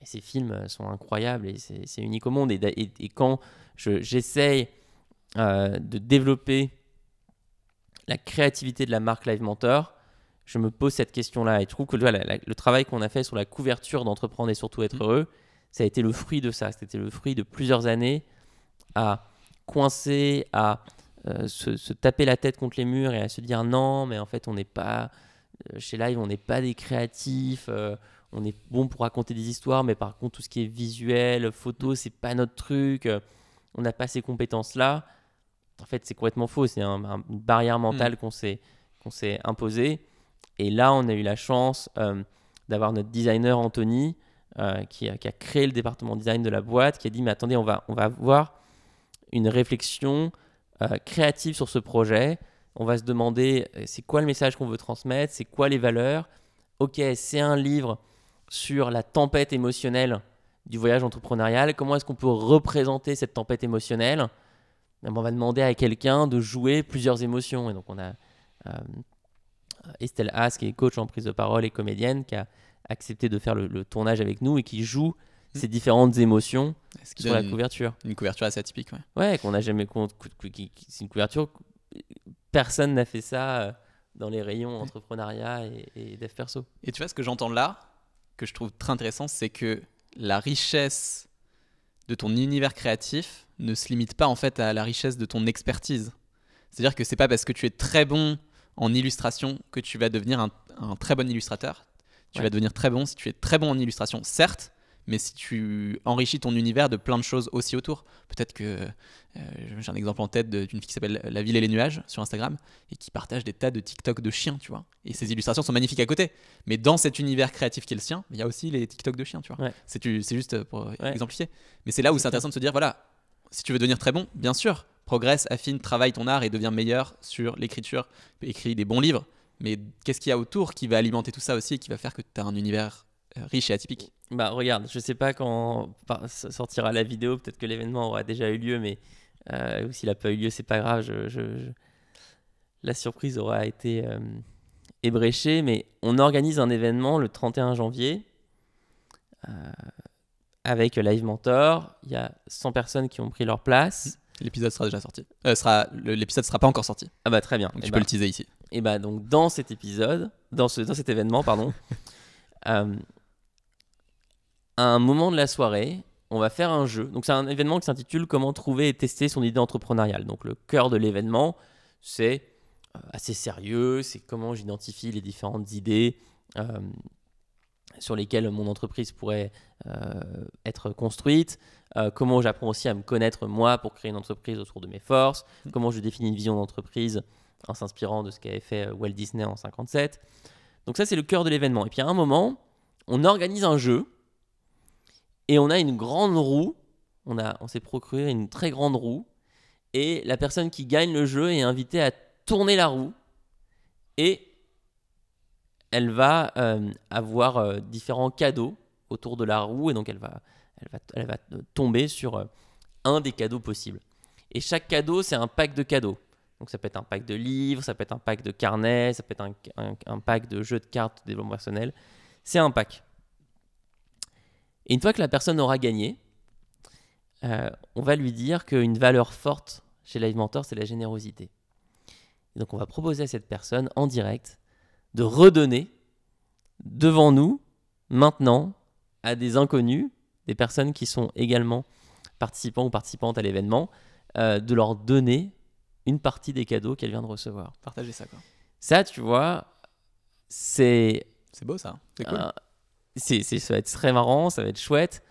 Et ses films sont incroyables et c'est unique au monde. Et, et, quand j'essaye de développer la créativité de la marque Live Mentor Je me pose cette question-là et je trouve que le travail qu'on a fait sur la couverture d'entreprendre et surtout être mmh. heureux, ça a été le fruit de ça. C'était le fruit de plusieurs années à coincer, à euh, se, taper la tête contre les murs et à se dire non, mais en fait, on n'est pas euh, chez Live, on n'est pas des créatifs. Euh, on est bon pour raconter des histoires, mais par contre, tout ce qui est visuel, photo, mmh. c'est pas notre truc. On n'a pas ces compétences-là en fait, c'est complètement faux. C'est un, une barrière mentale mm. qu'on s'est imposé. imposée. Et là, on a eu la chance euh, d'avoir notre designer Anthony euh, qui, a créé le département design de la boîte, qui a dit mais attendez, on va, on va avoir une réflexion euh, créative sur ce projet. On va se demander c'est quoi le message qu'on veut transmettre, c'est quoi les valeurs. Ok, c'est un livre sur la tempête émotionnelle du voyage entrepreneurial. Comment est-ce qu'on peut représenter cette tempête émotionnelle on va demander à quelqu'un de jouer plusieurs émotions. Et donc, on a euh, Estelle Haas, qui est coach en prise de parole et comédienne, qui a accepté de faire le, tournage avec nous et qui joue hmm. ces différentes émotions -ce sur la couverture. Une couverture assez atypique, ouais. Ouais, qu'on n'a jamais. C'est une couverture. Personne n'a fait ça euh, dans les rayons hmm. entrepreneuriat et, et dev perso. Et tu vois, ce que j'entends là, que je trouve très intéressant, c'est que la richesse de ton univers créatif, ne se limite pas en fait à la richesse de ton expertise. C'est-à-dire que c'est pas parce que tu es très bon en illustration que tu vas devenir un, très bon illustrateur. Tu vas devenir très bon si tu es très bon en illustration, certes, mais si tu enrichis ton univers de plein de choses aussi autour. Peut-être que euh, j'ai un exemple en tête d'une fille qui s'appelle La ville et les nuages sur Instagram et qui partage des tas de TikTok de chiens, tu vois. Et ses illustrations sont magnifiques à côté. Mais dans cet univers créatif qui est le sien, il y a aussi les TikTok de chiens, tu vois. C'est juste pour exemplifier. Mais c'est là où c'est intéressant de se dire voilà, si tu veux devenir très bon, bien sûr, progresse, affine, travaille ton art et deviens meilleur sur l'écriture, écris des bons livres. Mais qu'est-ce qu'il y a autour qui va alimenter tout ça aussi et qui va faire que tu as un univers euh, riche et atypique Bah regarde, je sais pas quand sortira la vidéo, peut-être que l'événement aura déjà eu lieu, mais euh, ou s'il n'a pas eu lieu, c'est pas grave. Je, La surprise aura été euh, ébréchée, mais on organise un événement le 31 janvier avec Live Mentor. Il y a 100 personnes qui ont pris leur place. L'épisode sera déjà sorti. Euh, sera, l'épisode sera pas encore sorti. Ah bah très bien. Donc, eh tu bah. peux le teaser ici. Et eh bah donc dans cet épisode, dans, ce, dans cet événement, pardon, à euh, un moment de la soirée, on va faire un jeu. Donc c'est un événement qui s'intitule Comment trouver et tester son idée entrepreneuriale. Donc le cœur de l'événement, c'est euh, assez sérieux, c'est comment j'identifie les différentes idées. Euh, sur lesquels mon entreprise pourrait euh, être construite, euh, comment j'apprends aussi à me connaître moi pour créer une entreprise autour de mes forces, hmm. comment je définis une vision d'entreprise en s'inspirant de ce qu'avait fait euh, Walt Disney en 57. Donc ça c'est le cœur de l'événement. Et puis à un moment, on organise un jeu et on a une grande roue, on, a, on s'est procuré une très grande roue et la personne qui gagne le jeu est invitée à tourner la roue et elle va euh, avoir euh, différents cadeaux autour de la roue et donc elle va, tomber sur euh, un des cadeaux possibles. Et chaque cadeau, c'est un pack de cadeaux. Donc ça peut être un pack de livres, ça peut être un pack de carnets, ça peut être un, pack de jeux de cartes, de développement personnel. C'est un pack. Et une fois que la personne aura gagné, on va lui dire qu'une valeur forte chez Live Mentor, c'est la générosité. donc on va proposer à cette personne en direct de redonner devant nous, maintenant, à des inconnus, des personnes qui sont également participants ou participantes à l'événement, euh, de leur donner une partie des cadeaux qu'elles viennent de recevoir. Partager ça, quoi. Ça, tu vois, c'est. C'est beau, ça. C'est cool. c'est, ça va être très marrant, ça va être chouette.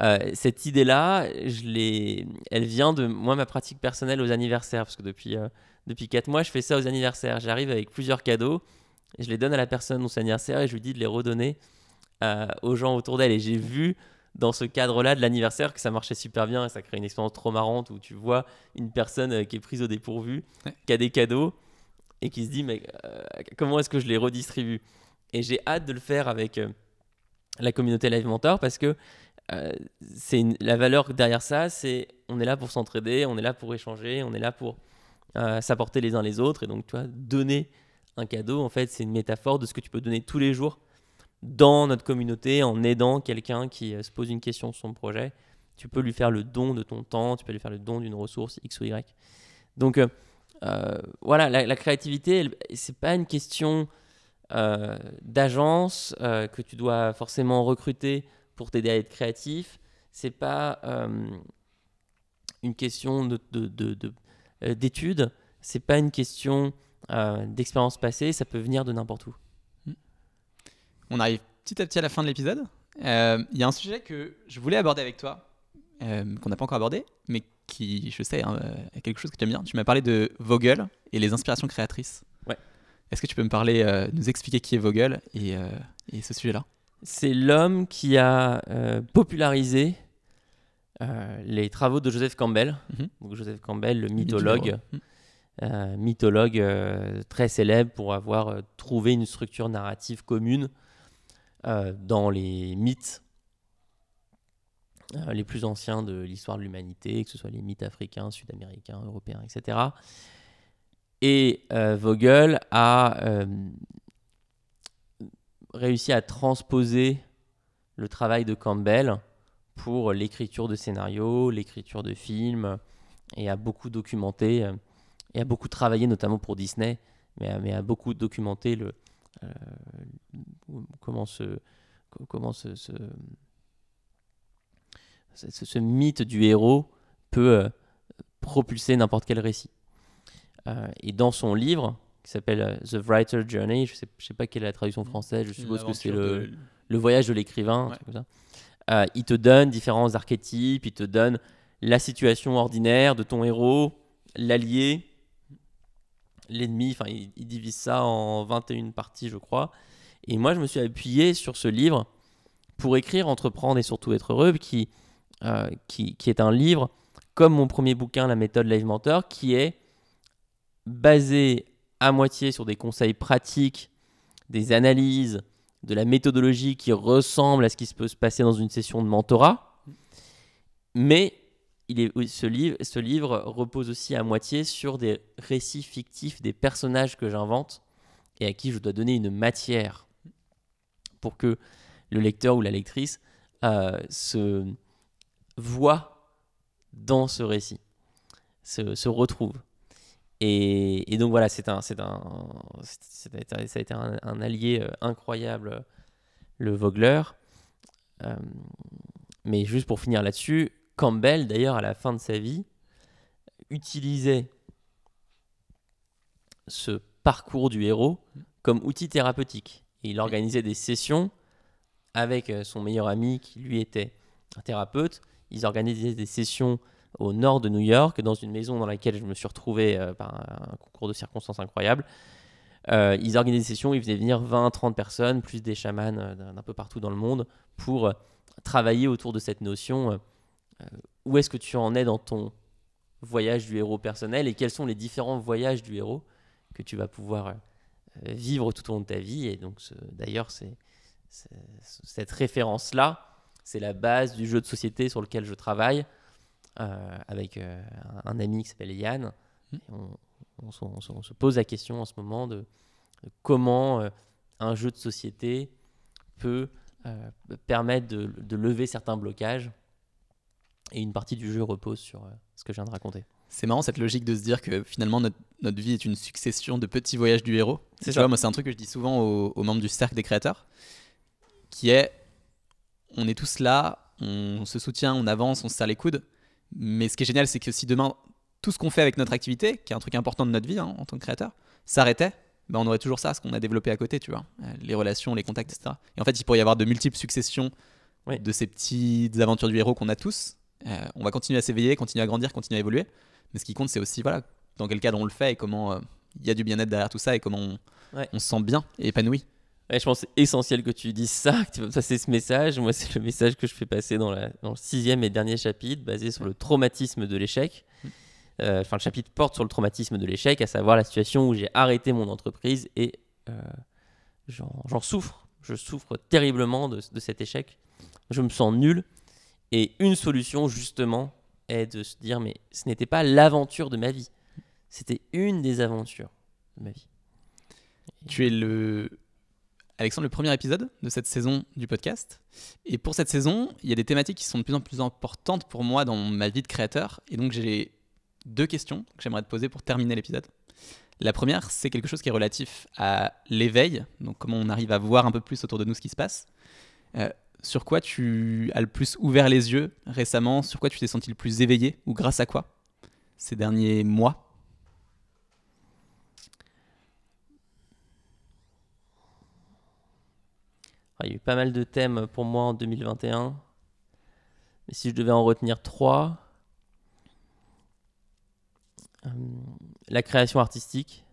Euh, cette idée-là, je l'ai, elle vient de moi, ma pratique personnelle aux anniversaires, parce que depuis, euh, depuis 4 mois, je fais ça aux anniversaires. J'arrive avec plusieurs cadeaux je les donne à la personne c'est anniversaire et je lui dis de les redonner euh, aux gens autour d'elle. Et j'ai vu dans ce cadre-là de l'anniversaire que ça marchait super bien et ça crée une expérience trop marrante où tu vois une personne euh, qui est prise au dépourvu, qui a des cadeaux et qui se dit mais euh, comment est-ce que je les redistribue Et j'ai hâte de le faire avec la communauté Live Mentor parce que c'est la valeur derrière ça, c'est on est là pour s'entraider, on est là pour échanger, on est là pour s'apporter les uns les autres et donc tu vois donner un cadeau, en fait, c'est une métaphore de ce que tu peux donner tous les jours dans notre communauté en aidant quelqu'un qui euh, se pose une question sur son projet. Tu peux lui faire le don de ton temps, tu peux lui faire le don d'une ressource X ou Y. Donc euh, euh, voilà, la, la créativité, c'est pas une question d'agence que tu dois forcément recruter pour t'aider à être créatif. C'est pas une question d'études. De, de, c'est pas une question euh, d'expériences passées, ça peut venir de n'importe où. Hmm. On arrive petit à petit à la fin de l'épisode. Il euh, y a un sujet que je voulais aborder avec toi, euh, qu'on n'a pas encore abordé, mais qui, je sais, hein, est quelque chose que tu aimes bien. Tu m'as parlé de Vogel et les inspirations créatrices. Est-ce que tu peux me parler, nous expliquer qui est Vogel et, ce sujet-là C'est l'homme qui a popularisé les travaux de Joseph Campbell. Mhm. Joseph Campbell, le mythologue, mhm. Euh, mythologue euh, très célèbre pour avoir euh, trouvé une structure narrative commune dans les mythes les plus anciens de l'histoire de l'humanité, que ce soit les mythes africains, sud-américains, européens, etc. Et Vogel a réussi à transposer le travail de Campbell pour l'écriture de scénarios, l'écriture de films, et a beaucoup documenté et a beaucoup travaillé notamment pour Disney, mais, mais a beaucoup documenté le, euh, comment ce, comment ce, ce, mythe du héros peut euh, propulser n'importe quel récit. Euh, et dans son livre, qui s'appelle The Writer's Journey, je ne sais, pas quelle est la traduction mm. française, je suppose que c'est le, le, voyage de l'écrivain, il te donne différents archétypes, il te donne la situation ordinaire de ton héros, l'allié, l'ennemi. Enfin, il, divise ça en 21 parties, je crois. Et moi, je me suis appuyé sur ce livre pour écrire Entreprendre et surtout être heureux, euh, qui, qui, est un livre, comme mon premier bouquin, La méthode Live Mentor, qui est basé à moitié sur des conseils pratiques, des analyses, de la méthodologie qui ressemble à ce qui se peut se passer dans une session de mentorat, mais il est, ce, livre, ce livre repose aussi à moitié sur des récits fictifs des personnages que j'invente et à qui je dois donner une matière pour que le lecteur ou la lectrice euh, se voit dans ce récit, se, se retrouve. Et, donc voilà, c'est un, c'est un, ça a été un, allié euh, incroyable, euh, le Vogler. mais juste pour finir là-dessus, Campbell, d'ailleurs, à la fin de sa vie, utilisait ce parcours du héros comme outil thérapeutique. il organisait des sessions avec euh, son meilleur ami qui lui était un thérapeute. Ils organisaient des sessions au nord de New York, dans une maison dans laquelle je me suis retrouvé euh, par un concours de circonstances incroyables. Euh, ils organisaient des sessions, il venait venir 20-30 personnes, plus des chamans d'un peu partout dans le monde, pour travailler autour de cette notion euh, où est-ce que tu en es dans ton voyage du héros personnel et quels sont les différents voyages du héros que tu vas pouvoir euh, vivre tout au long de ta vie. Et donc, d'ailleurs, cette référence-là, c'est la base du jeu de société sur lequel je travaille euh, avec un, ami qui s'appelle Yann. Mmh. on, se pose la question en ce moment de, comment un jeu de société peut permettre de lever certains blocages et une partie du jeu repose sur euh, ce que je viens de raconter. C'est marrant cette logique de se dire que finalement notre, notre vie est une succession de petits voyages du héros. C'est ça. moi, c'est un truc que je dis souvent aux, membres du cercle des créateurs, qui est on est tous là, on se soutient, on avance, on se serre les coudes. Mais ce qui est génial, c'est que si demain tout ce qu'on fait avec notre activité, qui est un truc important de notre vie hein, en tant que créateur, s'arrêtait, ben, on aurait toujours ça, ce qu'on a développé à côté, tu vois, euh, les relations, les contacts, etc. Et en fait, il pourrait y avoir de multiples successions de ces petites aventures du héros qu'on a tous, euh, on va continuer à s'éveiller, continuer à grandir, continuer à évoluer. Mais ce qui compte, c'est aussi voilà, dans quel cadre on le fait et comment euh, il y a du bien-être derrière tout ça et comment on, se sent bien et épanoui. je pense que c'est essentiel que tu dises ça, que tu ce message. Moi, c'est le message que je fais passer dans, le sixième et dernier chapitre, basé sur le traumatisme de l'échec. Mm. Euh, enfin, le chapitre porte sur le traumatisme de l'échec, à savoir la situation où j'ai arrêté mon entreprise et j'en souffre. Je souffre terriblement de cet échec. Je me sens nul et une solution, justement, est de se dire, mais ce n'était pas l'aventure de ma vie. C'était une des aventures de ma vie. Tu es le... Alexandre, le premier épisode de cette saison du podcast. Et pour cette saison, il y a des thématiques qui sont de plus en plus importantes pour moi dans ma vie de créateur. Et donc j'ai deux questions que j'aimerais te poser pour terminer l'épisode. La première, c'est quelque chose qui est relatif à l'éveil, donc comment on arrive à voir un peu plus autour de nous ce qui se passe. Euh, sur quoi tu as le plus ouvert les yeux récemment Sur quoi tu t'es senti le plus éveillé Ou grâce à quoi Ces derniers mois ah, Il y a eu pas mal de thèmes pour moi en 2021. Mais si je devais en retenir trois, euh, la création artistique,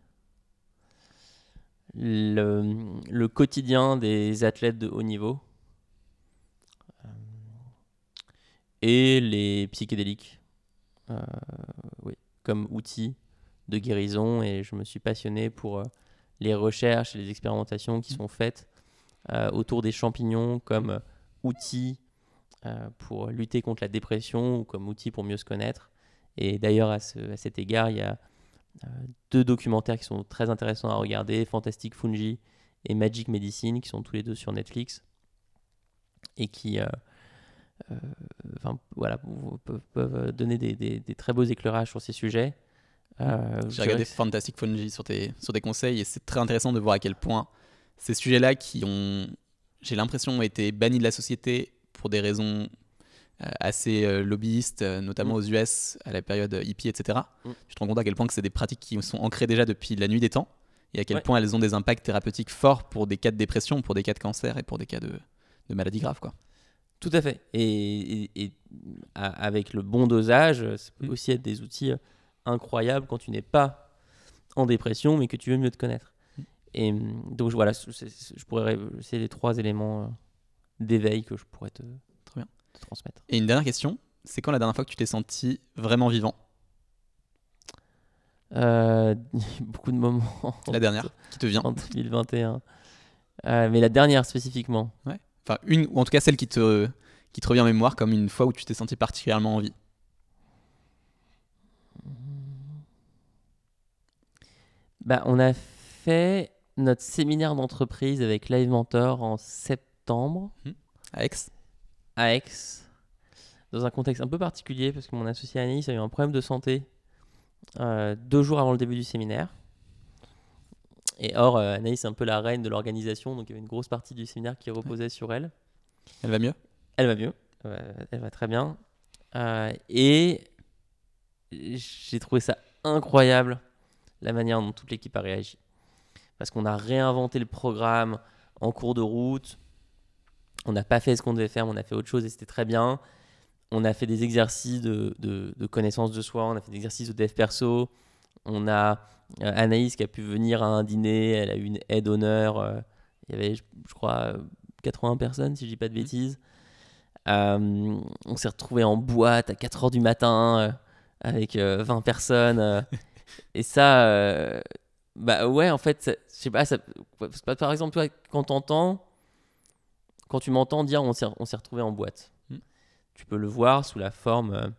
le, quotidien des athlètes de haut niveau et les psychédéliques euh, oui, comme outils de guérison. Et je me suis passionné pour euh, les recherches et les expérimentations qui sont faites euh, autour des champignons comme outils pour lutter contre la dépression ou comme outil pour mieux se connaître. Et d'ailleurs, à, ce, à, cet égard, il y a deux documentaires qui sont très intéressants à regarder, Fantastic Fungi et Magic Medicine, qui sont tous les deux sur Netflix, et qui euh, enfin voilà, peuvent, donner des, très beaux éclairages sur ces sujets. Euh, j'ai regardé Fantastic Fungi sur tes, conseils et c'est très intéressant de voir à quel point ces sujets-là qui ont, j'ai l'impression, ont été bannis de la société pour des raisons euh, assez lobbyistes, notamment mm. aux US, à la période hippie, etc. Mm. Tu te rends compte à quel point que c'est des pratiques qui sont ancrées déjà depuis la nuit des temps et à quel point elles ont des impacts thérapeutiques forts pour des cas de dépression, pour des cas de cancer et pour des cas de, de maladies graves. Quoi. Tout à fait. Et, avec le bon dosage, euh, ça peut mm. aussi être des outils euh, incroyables quand tu n'es pas en dépression, mais que tu veux mieux te connaître. Mm. Et mm, donc voilà, je pourrais, c'est les trois éléments euh, d'éveil que je pourrais te, transmettre. Et une dernière question, c'est quand la dernière fois que tu t'es senti vraiment vivant beaucoup de moments. La dernière qui te vient En 2021. mais la dernière spécifiquement. Ouais. Enfin, une, ou en tout cas celle qui te, qui te revient en mémoire comme une fois où tu t'es senti particulièrement en vie. Bah, on a fait notre séminaire d'entreprise avec Live Mentor en septembre. Mmh. À Aix À Aix. Dans un contexte un peu particulier parce que mon associé Anis a eu un problème de santé euh, deux jours avant le début du séminaire. Et or, euh, Anaïs est un peu la reine de l'organisation, donc il y avait une grosse partie du séminaire qui reposait sur elle. Elle va mieux Elle va mieux, elle va très bien. Euh, et j'ai trouvé ça incroyable, la manière dont toute l'équipe a réagi. Parce qu'on a réinventé le programme en cours de route, on n'a pas fait ce qu'on devait faire, on a fait autre chose et c'était très bien. On a fait des exercices de, de, de connaissance de soi, on a fait des exercices de dev perso, on a euh, Anaïs qui a pu venir à un dîner, elle a eu une aide d'honneur. il y avait, je, crois, 80 euh, personnes, si je dis pas de mhm. bêtises. Euh, on s'est retrouvé en boîte à 4h du matin avec 20 personnes. et ça, bah ouais, en fait, je sais pas, ça, par exemple, toi, quand t'entends, quand tu m'entends dire on s'est retrouvé en boîte, mhm. tu peux le voir sous la forme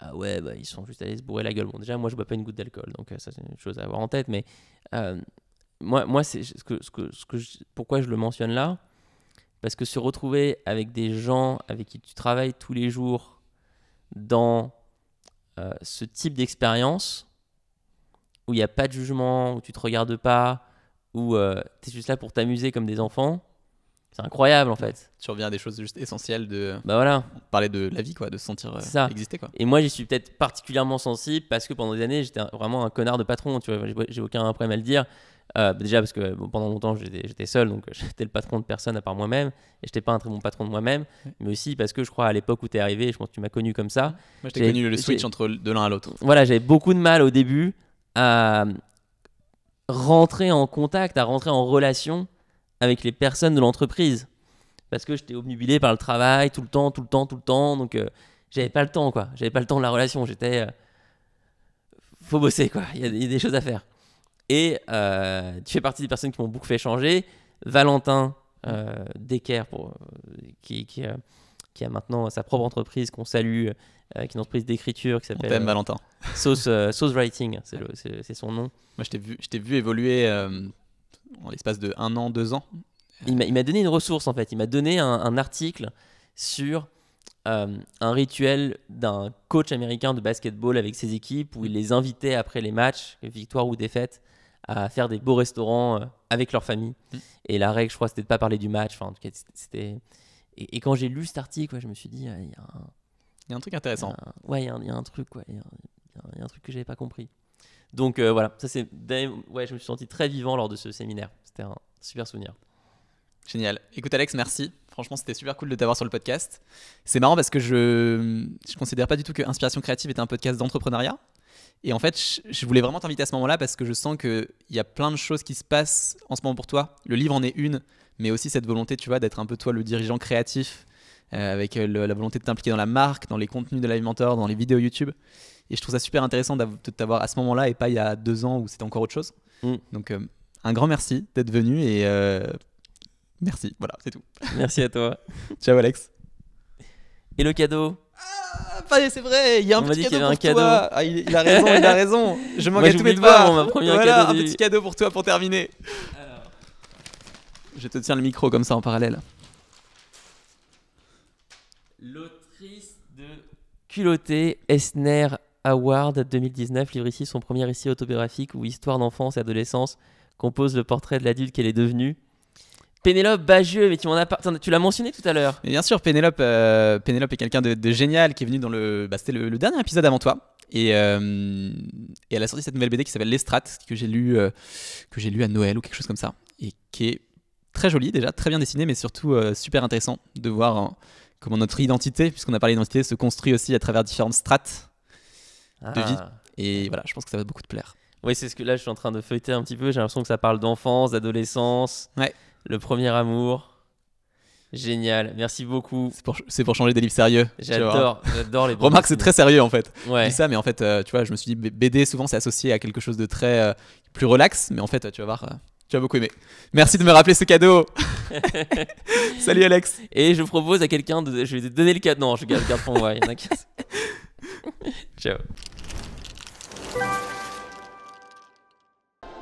ah ouais, bah, ils sont juste allés se bourrer la gueule. Bon, déjà, moi, je bois pas une goutte d'alcool, donc euh, ça, c'est une chose à avoir en tête. Mais euh, moi, moi c'est ce que, ce que, ce que pourquoi je le mentionne là, parce que se retrouver avec des gens avec qui tu travailles tous les jours dans euh, ce type d'expérience, où il n'y a pas de jugement, où tu te regardes pas, où tu es juste là pour t'amuser comme des enfants, c'est incroyable en fait. Tu reviens à des choses juste essentielles de. Bah voilà. Parler de la vie quoi, de sentir euh, ça. exister quoi. Et moi j'y suis peut-être particulièrement sensible parce que pendant des années j'étais vraiment un connard de patron, tu vois, j'ai aucun problème à le dire. Euh, bah, déjà parce que pendant longtemps j'étais seul, donc euh, j'étais le patron de personne à part moi-même, et j'étais pas un très bon patron de moi-même, mais aussi parce que je crois à l'époque où tu es arrivé, je pense que tu m'as connu comme ça. Moi j'étais connu le switch entre de l'un à l'autre. Voilà, j'avais beaucoup de mal au début à rentrer en contact, à rentrer en relation avec les personnes de l'entreprise. Parce que j'étais obnubilé par le travail tout le temps, tout le temps, tout le temps. Donc euh, j'avais pas le temps, quoi. J'avais pas le temps de la relation. J'étais. Euh, faut bosser, quoi. Il y, a des choses à faire. Et euh, tu fais partie des personnes qui m'ont beaucoup fait changer. Valentin Decker, pour, qui, qui, a maintenant sa propre entreprise qu'on salue, qui est une entreprise d'écriture qui s'appelle. Valentin. Sauce, Sauce Writing, c'est son nom. Moi, je t'ai vu, vu évoluer en l'espace de un an, deux ans. Il m'a donné une ressource en fait. Il m'a donné un, article sur euh, un rituel d'un coach américain de basketball avec ses équipes où il les invitait après les matchs, victoire ou défaite, à faire des beaux restaurants euh, avec leur famille. Mmh. Et la règle, je crois, c'était de pas parler du match. en tout cas, c'était. Et, quand j'ai lu cet article, je me suis dit, euh, il y, a un truc intéressant. Ouais, il y, a un truc, il y, a un truc que j'avais pas compris. Donc euh, voilà, ça c'est. Ouais, je me suis senti très vivant lors de ce séminaire. C'était un super souvenir. Génial. Écoute, Alex, merci. Franchement, c'était super cool de t'avoir sur le podcast. C'est marrant parce que je ne considère pas du tout que Inspiration créative est un podcast d'entrepreneuriat. Et en fait, je voulais vraiment t'inviter à ce moment-là parce que je sens qu'il y a plein de choses qui se passent en ce moment pour toi. Le livre en est une, mais aussi cette volonté, tu vois, d'être un peu toi le dirigeant créatif euh, avec euh, la volonté de t'impliquer dans la marque, dans les contenus de Live dans les vidéos YouTube. Et je trouve ça super intéressant de t'avoir à ce moment-là et pas il y a deux ans où c'était encore autre chose. Mm. Donc, euh, un grand merci d'être venu et merci. Voilà, c'est tout. Merci à toi. Ciao, Alex. Et le cadeau ah, c'est vrai, il y a un petit cadeau pour toi. Ah, il, a raison, il a raison. Je manque tous mes voilà, un, petit cadeau pour toi pour terminer. Je te tiens le micro comme ça en parallèle. L'autrice de Culotté, Esner Award 2019 livre ici son premier récit autobiographique où histoire d'enfance et adolescence compose le portrait de l'adulte qu'elle est devenue. Pénélope Bageux, mais tu m'en as tu l'as mentionné tout à l'heure. Bien sûr, Pénélope, euh, Pénélope est quelqu'un de, génial qui est venu dans le, bah, c'était le, dernier épisode avant toi. Et, euh, elle a sorti cette nouvelle BD qui s'appelle L'Estrate, que j'ai lu, euh, que j'ai lu à Noël ou quelque chose comme ça, et qui est très jolie déjà, très bien dessinée, mais surtout super intéressant de voir hein, comment notre identité, puisqu'on a parlé d'identité, se construit aussi à travers différentes strates de vie. Ah. Et voilà, je pense que ça va beaucoup te plaire. Oui, c'est ce que là je suis en train de feuilleter un petit peu. J'ai l'impression que ça parle d'enfance, d'adolescence, le premier amour. Génial, merci beaucoup. C'est pour, changer des livres sérieux. J'adore, j'adore les. Remarque, c'est très sérieux en fait. Ouais. Je dis ça, mais en fait, euh, tu vois, je me suis dit BD souvent c'est associé à quelque chose de très euh, plus relax, mais en fait, tu vas voir, euh, tu as beaucoup aimé. Merci de me rappeler ce cadeau. Salut Alex. Et je propose à quelqu'un de. Je vais te donner le cadeau. Non, je garde, pour moi. Ciao.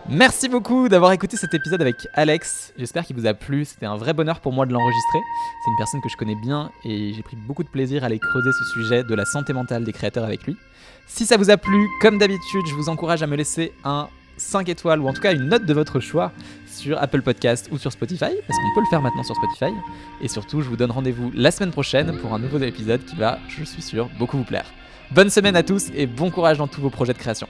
Merci beaucoup d'avoir écouté cet épisode avec Alex. J'espère qu'il vous a plu. C'était un vrai bonheur pour moi de l'enregistrer. C'est une personne que je connais bien et j'ai pris beaucoup de plaisir à aller creuser ce sujet de la santé mentale des créateurs avec lui. Si ça vous a plu, comme d'habitude, je vous encourage à me laisser un 5 étoiles ou en tout cas une note de votre choix sur Apple Podcast ou sur Spotify, parce qu'on peut le faire maintenant sur Spotify. Et surtout, je vous donne rendez-vous la semaine prochaine pour un nouveau épisode qui va, je suis sûr, beaucoup vous plaire. Bonne semaine à tous et bon courage dans tous vos projets de création.